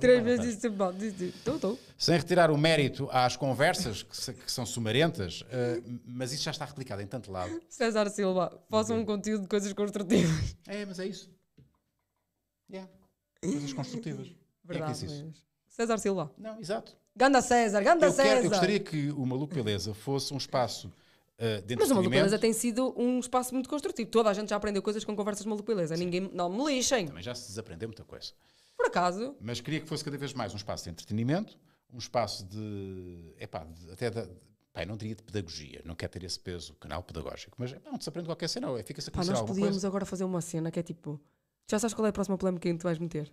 Três vezes isso, bom, estou, estou. Sem retirar o mérito às conversas, que, que são sumarentas, uh, mas isso já está replicado em tanto lado. César Silva, façam um uhum. conteúdo de coisas construtivas. É, mas é isso. Yeah. Coisas construtivas. Verdade, é que é isso? César Silva. Não, exato. Ganda César, Ganda eu César! eu gostaria que o Maluco Beleza fosse um espaço Uh, mas o Maluco Beleza tem sido um espaço muito construtivo. Toda a gente já aprendeu coisas com conversas de Maluco Beleza. Ninguém, não me lixem. Também já se desaprendeu muita coisa. Por acaso. Mas queria que fosse cada vez mais um espaço de entretenimento, um espaço de. Epá, de, até da. Pai, não diria de pedagogia, não quer ter esse peso, canal pedagógico, mas não se aprende qualquer cena, é, fica-se a pensar. Pá, nós podíamos coisa. agora fazer uma cena que é tipo, já sabes qual é a próxima polémica em que tu vais meter?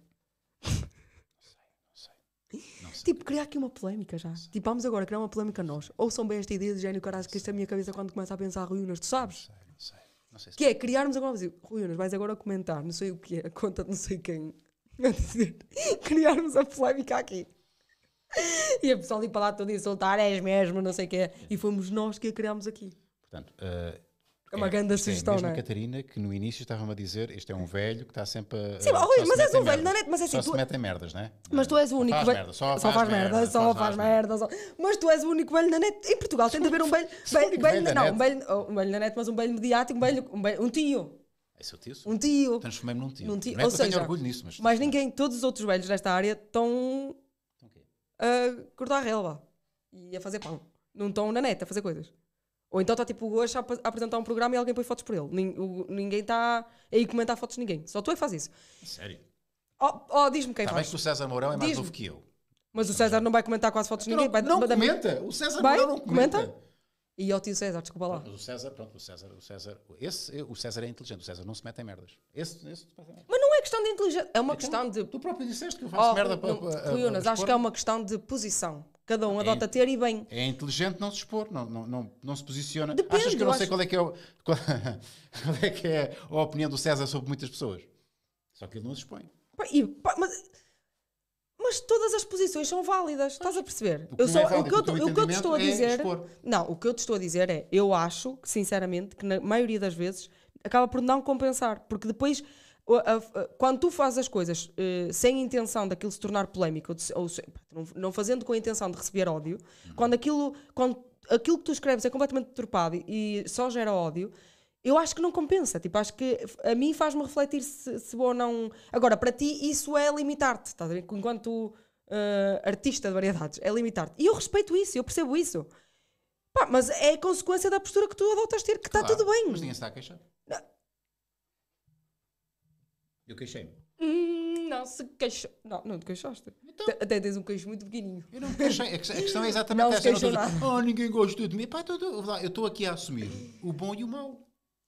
Tipo, criar aqui uma polémica já. Tipo, vamos agora criar uma polémica nós. Ou são bem esta ideia de gênio, caralho, que isto é a minha cabeça quando começa a pensar Rui tu sabes? Não sei, não sei. Não sei se que é criarmos agora, Rui vais agora comentar, não sei o que é, conta de não sei quem. criarmos a polémica aqui. E a pessoa ali para lá todo dia soltar és mesmo, não sei o é E fomos nós que a criámos aqui. Portanto, uh, é uma é, grande é sugestão, é não é? Catarina que no início estava-me a dizer, este é um velho que está sempre a... Sim, mas se és um velho, merdas. não é? Mas é assim, só tu... se metem merdas, não é? Mas tu és o único velho... Só, só faz merda, só faz merda, Mas tu és o único velho na net... Em Portugal tem de um velho... velho, velho, não, um velho, oh, um velho na net, mas um velho mediático, um velho... Um, velho, um tio. É seu tio? Um tio. Transformei-me num tio. Num tio. Não é Ou que seja, tenho orgulho nisso, mas. Mas ninguém, todos os outros velhos desta área estão okay. a cortar a relva e a fazer pão. Não estão na neta a fazer coisas. Ou então está tipo o Gosto a apresentar um programa e alguém põe fotos por ele. Ninguém está aí comentar fotos de ninguém. Só tu é que faz isso. Sério? Oh, oh diz-me quem tá faz. Talvez que o César Mourão é mais novo que eu. Mas o César não vai comentar quase fotos de então ninguém. Não, vai, não comenta. O César vai, Mourão não comenta. comenta? E ao tio César, desculpa lá. Mas o César, pronto, o César, o César, esse, o César é inteligente, o César não se mete em merdas. Esse, esse Mas não é questão de inteligência, é uma questão de. Tu próprio disseste que eu faço oh, merda para. Rui Unas, acho que é uma questão de posição. Cada um é adota é, ter e bem. É inteligente não se expor, não, não, não, não se posiciona. Depende, Achas que eu não sei qual é que é, o, qual, qual é que é a opinião do César sobre muitas pessoas? Só que ele não se expõe. E, pá, mas mas todas as posições são válidas, estás a perceber? Eu só, é válido, o, que eu, é o, o que eu te estou a é dizer. É não, o que eu te estou a dizer é, eu acho sinceramente, que na maioria das vezes acaba por não compensar, porque depois quando tu fazes as coisas eh, sem intenção daquilo se tornar polémico, ou, não fazendo com a intenção de receber ódio, uhum. quando, aquilo, quando aquilo que tu escreves é completamente deturpado e só gera ódio, eu acho que não compensa. Tipo, acho que a mim faz-me refletir se, se vou ou não. Agora, para ti, isso é limitar-te, estás a ver? Enquanto uh, artista de variedades, é limitar-te. E eu respeito isso, eu percebo isso. Pá, mas é a consequência da postura que tu adotas ter, que está claro, tudo bem. Mas ninguém está a queixar. Não. Eu queixei-me. Hum, não se queixou. Não, não te queixaste. Então, Até tens um queixo muito pequenininho. Eu não me queixei. A questão é exatamente não essa. Não Oh, ninguém gostou de mim. Pá, eu estou aqui a assumir o bom e o mau.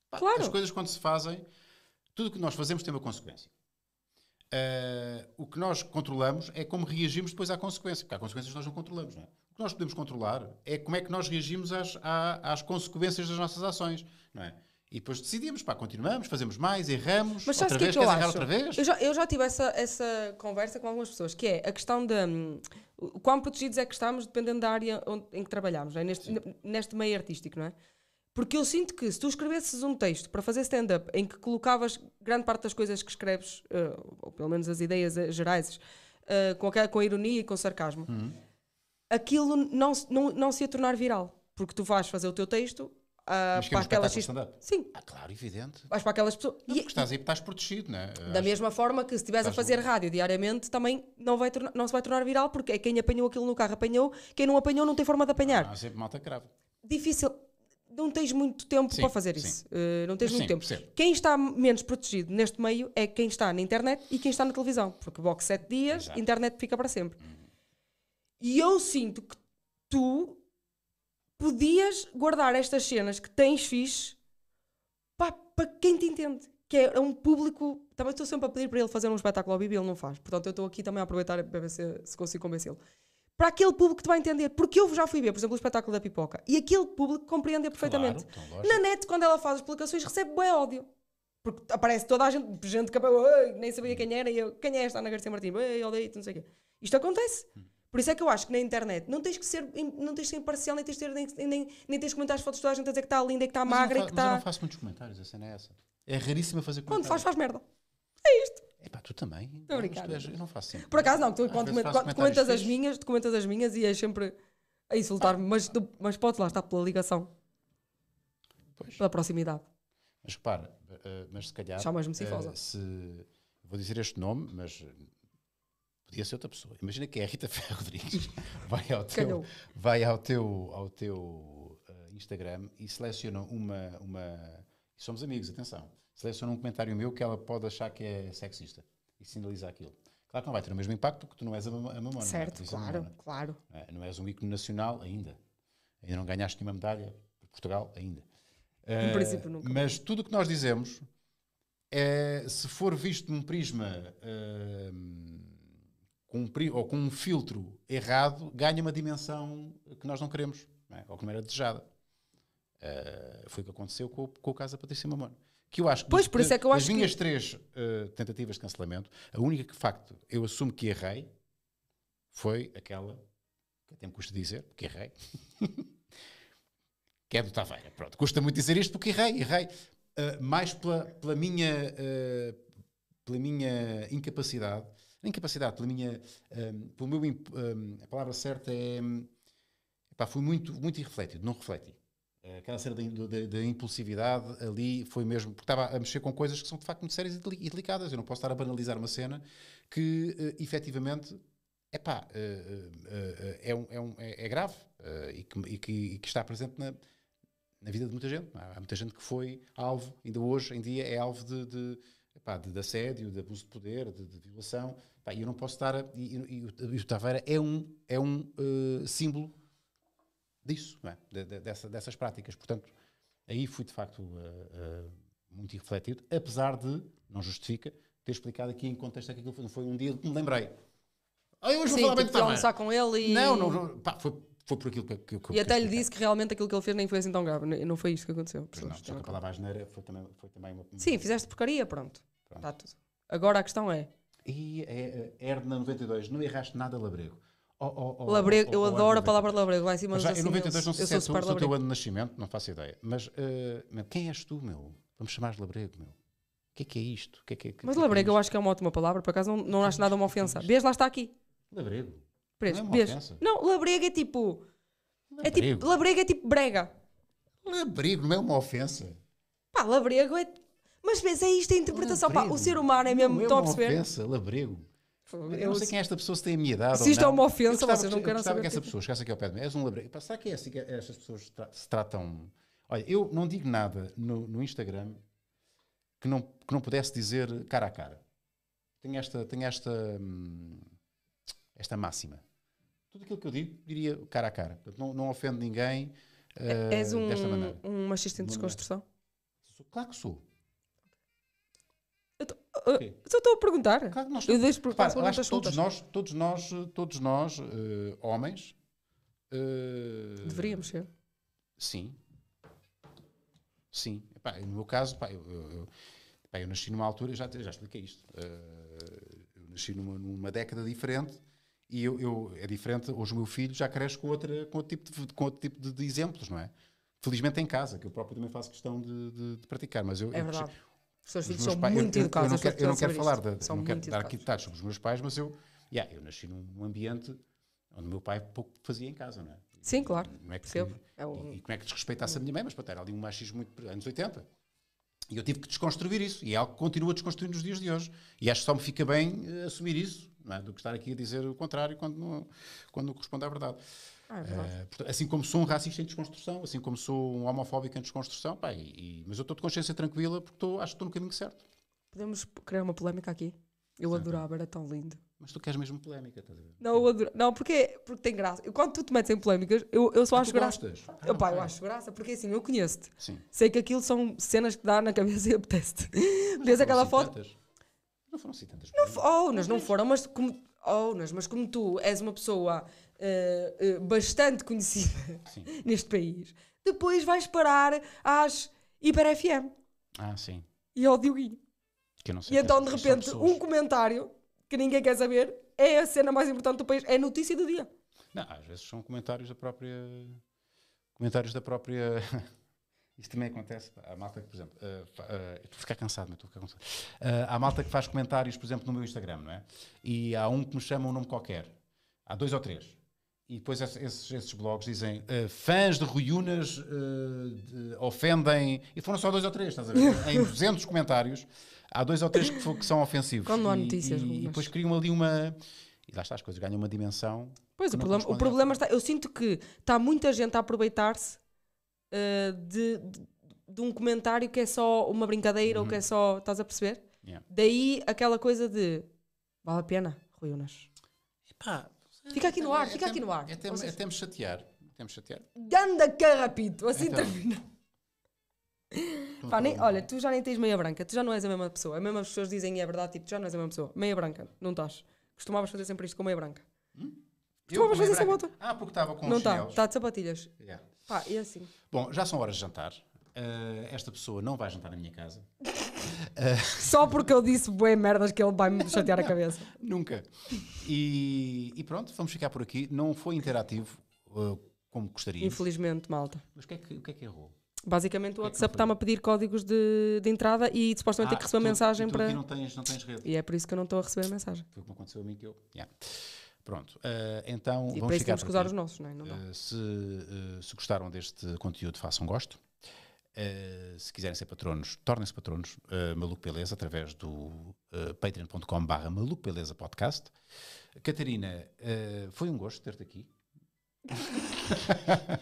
Pá, claro. As coisas quando se fazem, tudo o que nós fazemos tem uma consequência. Uh, o que nós controlamos é como reagimos depois à consequência, porque há consequências que nós não controlamos, não é? O que nós podemos controlar é como é que nós reagimos às, às consequências das nossas ações, não é? E depois decidimos, pá, continuamos, fazemos mais, erramos, Mas outra é vez, que é que eu outra vez? Eu já, eu já tive essa, essa conversa com algumas pessoas, que é a questão de um, quão protegidos é que estamos dependendo da área onde, em que trabalhamos, é? neste, neste meio artístico, não é? Porque eu sinto que se tu escrevesses um texto para fazer stand-up em que colocavas grande parte das coisas que escreves, uh, ou pelo menos as ideias eh, gerais, uh, com, aquela, com ironia e com sarcasmo, uhum. aquilo não, não, não se ia tornar viral. Porque tu vais fazer o teu texto Uh, para aquelas pessoas. Sim. Ah, claro, evidente. Vais para aquelas pessoas. Não, e, estás aí, estás protegido, não é? Da Acho mesma forma que se estivesse a fazer bom. rádio diariamente, também não, vai não se vai tornar viral, porque é quem apanhou aquilo no carro apanhou, quem não apanhou não tem forma de apanhar. Ah, sempre malta cravo. Difícil não tens muito tempo sim, para fazer isso. Uh, não tens muito tempo. Sim. Quem está menos protegido neste meio é quem está na internet e quem está na televisão. Porque box sete dias, Exato. internet fica para sempre. Uhum. E eu sinto que tu podias guardar estas cenas que tens fixe para quem te entende. Que é um público. Também estou sempre a pedir para ele fazer um espetáculo ao vivo e ele não faz. Portanto, eu estou aqui também a aproveitar para ver se, se consigo convencê-lo para aquele público que te vai entender. Porque eu já fui ver, por exemplo, o espetáculo da pipoca e aquele público compreende perfeitamente. Claro, então, Na net, quando ela faz as publicações, recebe bem ódio. Porque aparece toda a gente, gente que nem sabia quem era, e eu, quem é esta Ana Garcia Martins? Ei, odeio não sei o quê. Isto acontece. Hum. Por isso é que eu acho que na internet não tens que ser, não tens que ser imparcial, nem tens que, ter, nem, nem, nem tens que comentar as fotos de toda a gente a dizer que está linda, que está magra e que está. Mas eu tá não faço muitos comentários, a cena é essa. É raríssimo fazer comentários. Quando faz, faz merda. É isto. Epá, tu também? Estou a brincar. eu não faço sempre. Por acaso não, tu comentas as minhas, documentas as minhas e és sempre a insultar-me, ah. mas, mas podes lá estar pela ligação. Pois. Pela proximidade. Mas repara, eh, eh, mas se calhar. Chamas-me eh, cifosa. Se, vou dizer este nome, mas podia ser outra pessoa. Imagina que é a Rita Ferro Rodrigues. vai ao teu, vai ao teu, ao teu uh, Instagram e seleciona uma, uma. Somos amigos, atenção seleciona um comentário meu que ela pode achar que é sexista e sinaliza aquilo. Claro que não vai ter o mesmo impacto porque tu não és a, a mamona. Certo, não é? é claro, mamona. claro. É? Não és um ícone nacional ainda. Ainda não ganhaste nenhuma medalha por Portugal ainda. Em uh, princípio nunca. Mas tudo o que nós dizemos, é, se for visto num prisma uh, com um pri ou com um filtro errado, ganha uma dimensão que nós não queremos, não é? ou que não era desejada. Uh, foi o que aconteceu com o, com o caso da Patrícia Mamona que eu acho que, pois, por isso é que eu das acho minhas que... três uh, tentativas de cancelamento, a única que, de facto, eu assumo que errei foi aquela que até me custa dizer, porque errei, que é do Taveira. Pronto, custa muito dizer isto porque errei, errei. Uh, mais pela, pela, minha, uh, pela minha incapacidade, incapacidade, pela minha, um, pelo meu, um, a palavra certa é, hum, pá, fui muito, muito irrefletido, não refleti. Eh, aquela cena da, impulsividade ali foi mesmo, porque estava a mexer com coisas que são de facto muito sérias e delicadas. Eu não posso estar a banalizar uma cena que uh, efetivamente epá, uh, uh, é, um, é, um, é, é grave e que, e, que, e, que, está presente na, na vida de muita gente. É? Há, muita gente que foi alvo, ainda hoje em dia é alvo de, de Pá, de, de, assédio, de abuso de poder, de, de violação. e eu não posso estar. A, e, e, e, o Taveira é um, é um uh, símbolo disso, é? de, de, dessa, dessas práticas. Portanto, aí fui de facto uh, uh, muito irrefletido, apesar de, não justifica, ter explicado aqui em contexto que aquilo foi, não foi um dia que me lembrei. aí eu hoje Sim, vou falar bem de almoçar com ele e... Não, não, pá, foi, foi por aquilo que, que, que E até que lhe disse que realmente aquilo que ele fez nem foi assim tão grave, não foi isso que aconteceu. não, só que a palavra asneira foi também, foi também uma... Sim, fizeste porcaria, pronto, pronto. está tudo. Agora a questão é... E é, é, é na 92, não erraste nada labrego. Oh, oh, oh, labrego, eu adoro a palavra labrego, lá em cima mas já, Em 92 não sei é se é tu, o teu ano de nascimento, não faço ideia. Mas uh, quem és tu, meu? Vamos chamar de labrego, meu. O que é que é isto? Que é que, é, que mas é que labrego é eu acho que é uma ótima palavra, por acaso não, não acho nada uma ofensa. Bês, lá está aqui. Labrego. Preso. Não, é não, labrego é tipo. Labrego. É tipo, labrego é tipo brega. Labrego não é uma ofensa. Pá, labrego é. Mas vês, é isto a interpretação. Pá, o ser humano é mesmo. Não, é uma estão a perceber? ofensa, labrego. Eu, não sei quem é esta pessoa, se tem a minha idade. Se isto é uma ofensa, vocês não querem saber. que essa tipo pessoa chegasse aqui ao pé de mim. És um labrego. Será que é assim que estas pessoas tra se tratam? Olha, eu não digo nada no, no Instagram que não, que não pudesse dizer cara a cara. Tenho esta, tenho esta, hum, esta máxima. Tudo aquilo que eu digo, diria cara a cara. Portanto, não, não ofendo ninguém uh, é, és eh, um, desta maneira. um machista em desconstrução? Claro que sou. Uh, só estou a perguntar. Claro, nós, eu deixo repara, acho que todos nós, todos nós, todos nós, uh, homens, uh, deveríamos ser. Sim. Sim. Epá, no meu caso, eu, eu, epá, eu, nasci numa altura, já, já expliquei isto. Eh, eu nasci numa, numa década diferente e eu, eu, é diferente. Hoje o meu filho já cresce com, outra, com outro tipo, de, com outro tipo de, de exemplos, não é? Felizmente em casa, que eu próprio também faço questão de, de, de praticar. Mas eu, é eu, os teus filhos são pais, muito eu, educados. Eu não quero, eu não quero falar, de, de, não quero dar quitados sobre os meus pais, mas eu, yeah, eu nasci num ambiente onde o meu pai pouco fazia em casa, não é? Sim, claro. Não é que, eu, é um... e, e como é que desrespeitasse a minha mãe? Mas para ter ali um machismo muito anos 80. E eu tive que desconstruir isso. E é algo que continua a desconstruir nos dias de hoje. E acho que só me fica bem uh, assumir isso, não é? do que estar aqui a dizer o contrário quando não, quando não corresponde à verdade. Ah, é uh, assim como sou um racista em desconstrução, assim como sou um homofóbico em desconstrução, pá, e, e, mas eu estou de consciência tranquila porque tô, acho que estou no caminho certo. Podemos criar uma polémica aqui? Eu Sim, adorava, era tão lindo. Mas tu queres mesmo polémica, estás a ver? Não, eu adoro. Não, porque, porque tem graça. Eu, quando tu te metes em polémicas, eu, eu só ah, acho graça. Gostas? Ah, eu, pá, eu acho graça, porque assim, eu conheço-te. Sei que aquilo são cenas que dá na cabeça e apetece-te. Vês aquela assim foto. Tantas. Não foram assim tantas. Não, oh, mas não foram, mas como ONUs, mas como tu és uma pessoa uh, uh, bastante conhecida neste país, depois vais parar às Hiper FM. Ah, sim. E ao Dioguinho. Que não sei. E é então, de repente, um comentário que ninguém quer saber é a cena mais importante do país, é a notícia do dia. Não, às vezes são comentários da própria. Comentários da própria. Isso também acontece Há malta que, por exemplo, uh, uh, estou a ficar cansado, mas estou a ficar cansado. Uh, há malta que faz comentários, por exemplo, no meu Instagram, não é? E há um que me chama um nome qualquer. Há dois ou três. E depois esses, esses blogs dizem uh, fãs de Ruiunas uh, de, ofendem. E foram só dois ou três, estás a ver? em 200 comentários, há dois ou três que, que são ofensivos. Quando há notícias. E, e, e depois criam ali uma. E lá está, as coisas ganham uma dimensão. Pois, o problema, o problema está. Eu sinto que está muita gente a aproveitar-se uh, de, de, de, um comentário que é só uma brincadeira uhum. ou que é uhum. só. Estás a perceber? Yeah. Daí aquela coisa de vale a pena, Rui Unas. Epá, fica aqui no ar, fica aqui no ar. É seja, até me chatear. Até chatear. Ganda carrapito, assim então. termina. Então, Pá, nem, então, olha, tu já nem tens meia branca, tu já não és a mesma pessoa. As mesmas pessoas dizem e é verdade, tipo, tu já não és a mesma pessoa. Meia branca, não estás. Costumavas fazer sempre isto com meia branca. Hum? Costumavas fazer sempre outra. Ah, porque estava com Não está, está de sapatilhas. Yeah. Pá, e assim. Bom, já são horas de jantar. Uh, esta pessoa não vai jantar na minha casa. Uh, Só porque eu disse boé merdas que ele vai me chatear a cabeça. Nunca. E, e, pronto, vamos ficar por aqui. Não foi interativo uh, como gostaria. Infelizmente, malta. Mas o que é que, que, é que errou? Basicamente o é WhatsApp está-me a pedir códigos de, de entrada e supostamente ah, tem que receber tu, mensagem tu para. Aqui não tens, não tens rede. E é por isso que eu não estou a receber a mensagem. Foi como aconteceu a mim que eu. Yeah. Pronto, uh, então e vamos chegar temos que usar os nossos, não é? Não, Uh, se, uh, se gostaram deste conteúdo, façam gosto. se quiserem ser patronos, tornem-se patronos Maluco Beleza através do patreon.com barra Maluco Beleza Podcast. Catarina, foi um gosto ter-te aqui.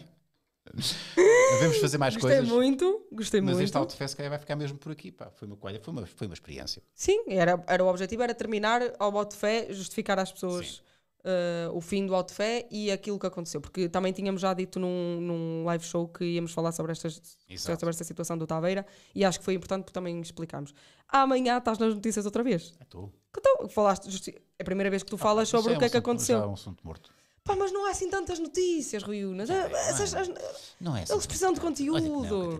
Devemos fazer mais gostei coisas. Gostei muito, gostei mas muito. Mas este AutoFest vai ficar mesmo por aqui, pá. Foi uma coelha, foi uma, foi uma experiência. Sim, era, era o objetivo, era terminar ao bote fé, justificar às pessoas. Sim uh, o fim do auto Fé e aquilo que aconteceu, porque também tínhamos já dito num, num live show que íamos falar sobre, estas, sobre esta situação do Taveira e acho que foi importante porque também explicámos. Amanhã estás nas notícias outra vez. É tu. Então, falaste, justi- é a primeira vez que tu ah, falas sobre é o que é, um é que aconteceu. é um assunto morto. Pá, mas não há assim tantas notícias, Rui Unas. não, é, é. é assim Eles precisam de conteúdo.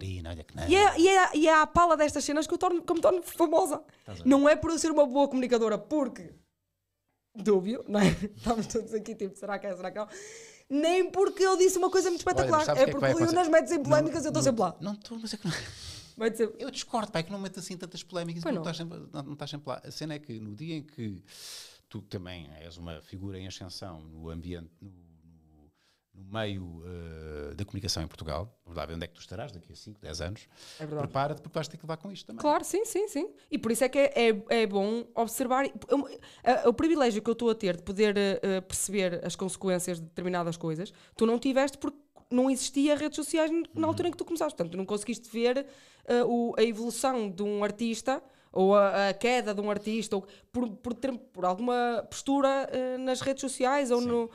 É, e é, e é à pala destas cenas que eu, torno, que me torno famosa. Não é por eu ser uma boa comunicadora, porque dúbio, não é? Estávamos todos aqui, tipo, será que é, será que não? É? Nem porque eu disse uma coisa muito espetacular. Olha, é, é porque o Leonas mete em polémicas e eu estou sempre lá. Não estou, mas é que não. Dizer... Eu discordo, pai, que não mete assim tantas polémicas, não, não. Estás sempre, não, não sempre lá. A cena é que no dia em que tu também és uma figura em ascensão no ambiente, no no meio uh, da comunicação em Portugal, verdade onde é que tu estarás daqui a 5, 10 anos, é prepara-te porque vais ter que levar com isto também. Claro, sim, sim, sim. E por isso é que é, é, é bom observar. O, o privilégio que eu estou a ter de poder uh, perceber as consequências de determinadas coisas, tu não tiveste porque não existia redes sociais na uhum. altura em que tu começaste. Portanto, tu não conseguiste ver uh, o, a evolução de um artista ou a, a, queda de um artista ou por, por, ter, por alguma postura nas redes sociais ou sim. no.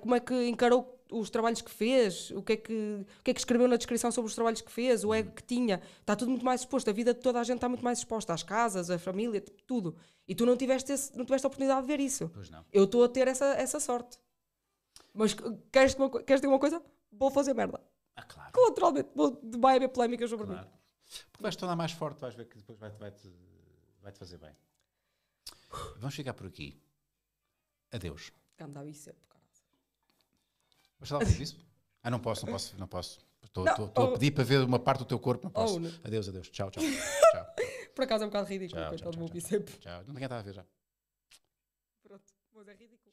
como é que encarou os trabalhos que fez, o que, é que, o que é que escreveu na descrição sobre os trabalhos que fez, o ego é uhum. que tinha. Está tudo muito mais exposto. A vida de toda a gente está muito mais exposta. As casas, a família, tipo, tudo. E tu não tiveste, esse, não tiveste a oportunidade de ver isso. Pois não. Eu estou a ter essa, essa sorte. Mas queres, uma, queres ter uma coisa? Vou fazer merda. Ah, claro. Que, naturalmente, vou, vai haver polémicas sobre claro. mim. Porque vais tornar mais forte, vais ver que depois vai-te vai -te, vai -te fazer bem. Vamos chegar por aqui. Adeus. Ganda bíceps. Mas já ouvir isso? Ah, não posso, não posso, não posso. Estou a pedir para ver uma parte do teu corpo, não posso. Oh, não. Adeus, adeus. Tchau, tchau. tchau. Por acaso é um bocado ridículo, tchau, coitado do meu bíceps. Tchau, não quem estava a ver já. Pronto, mas é ridículo.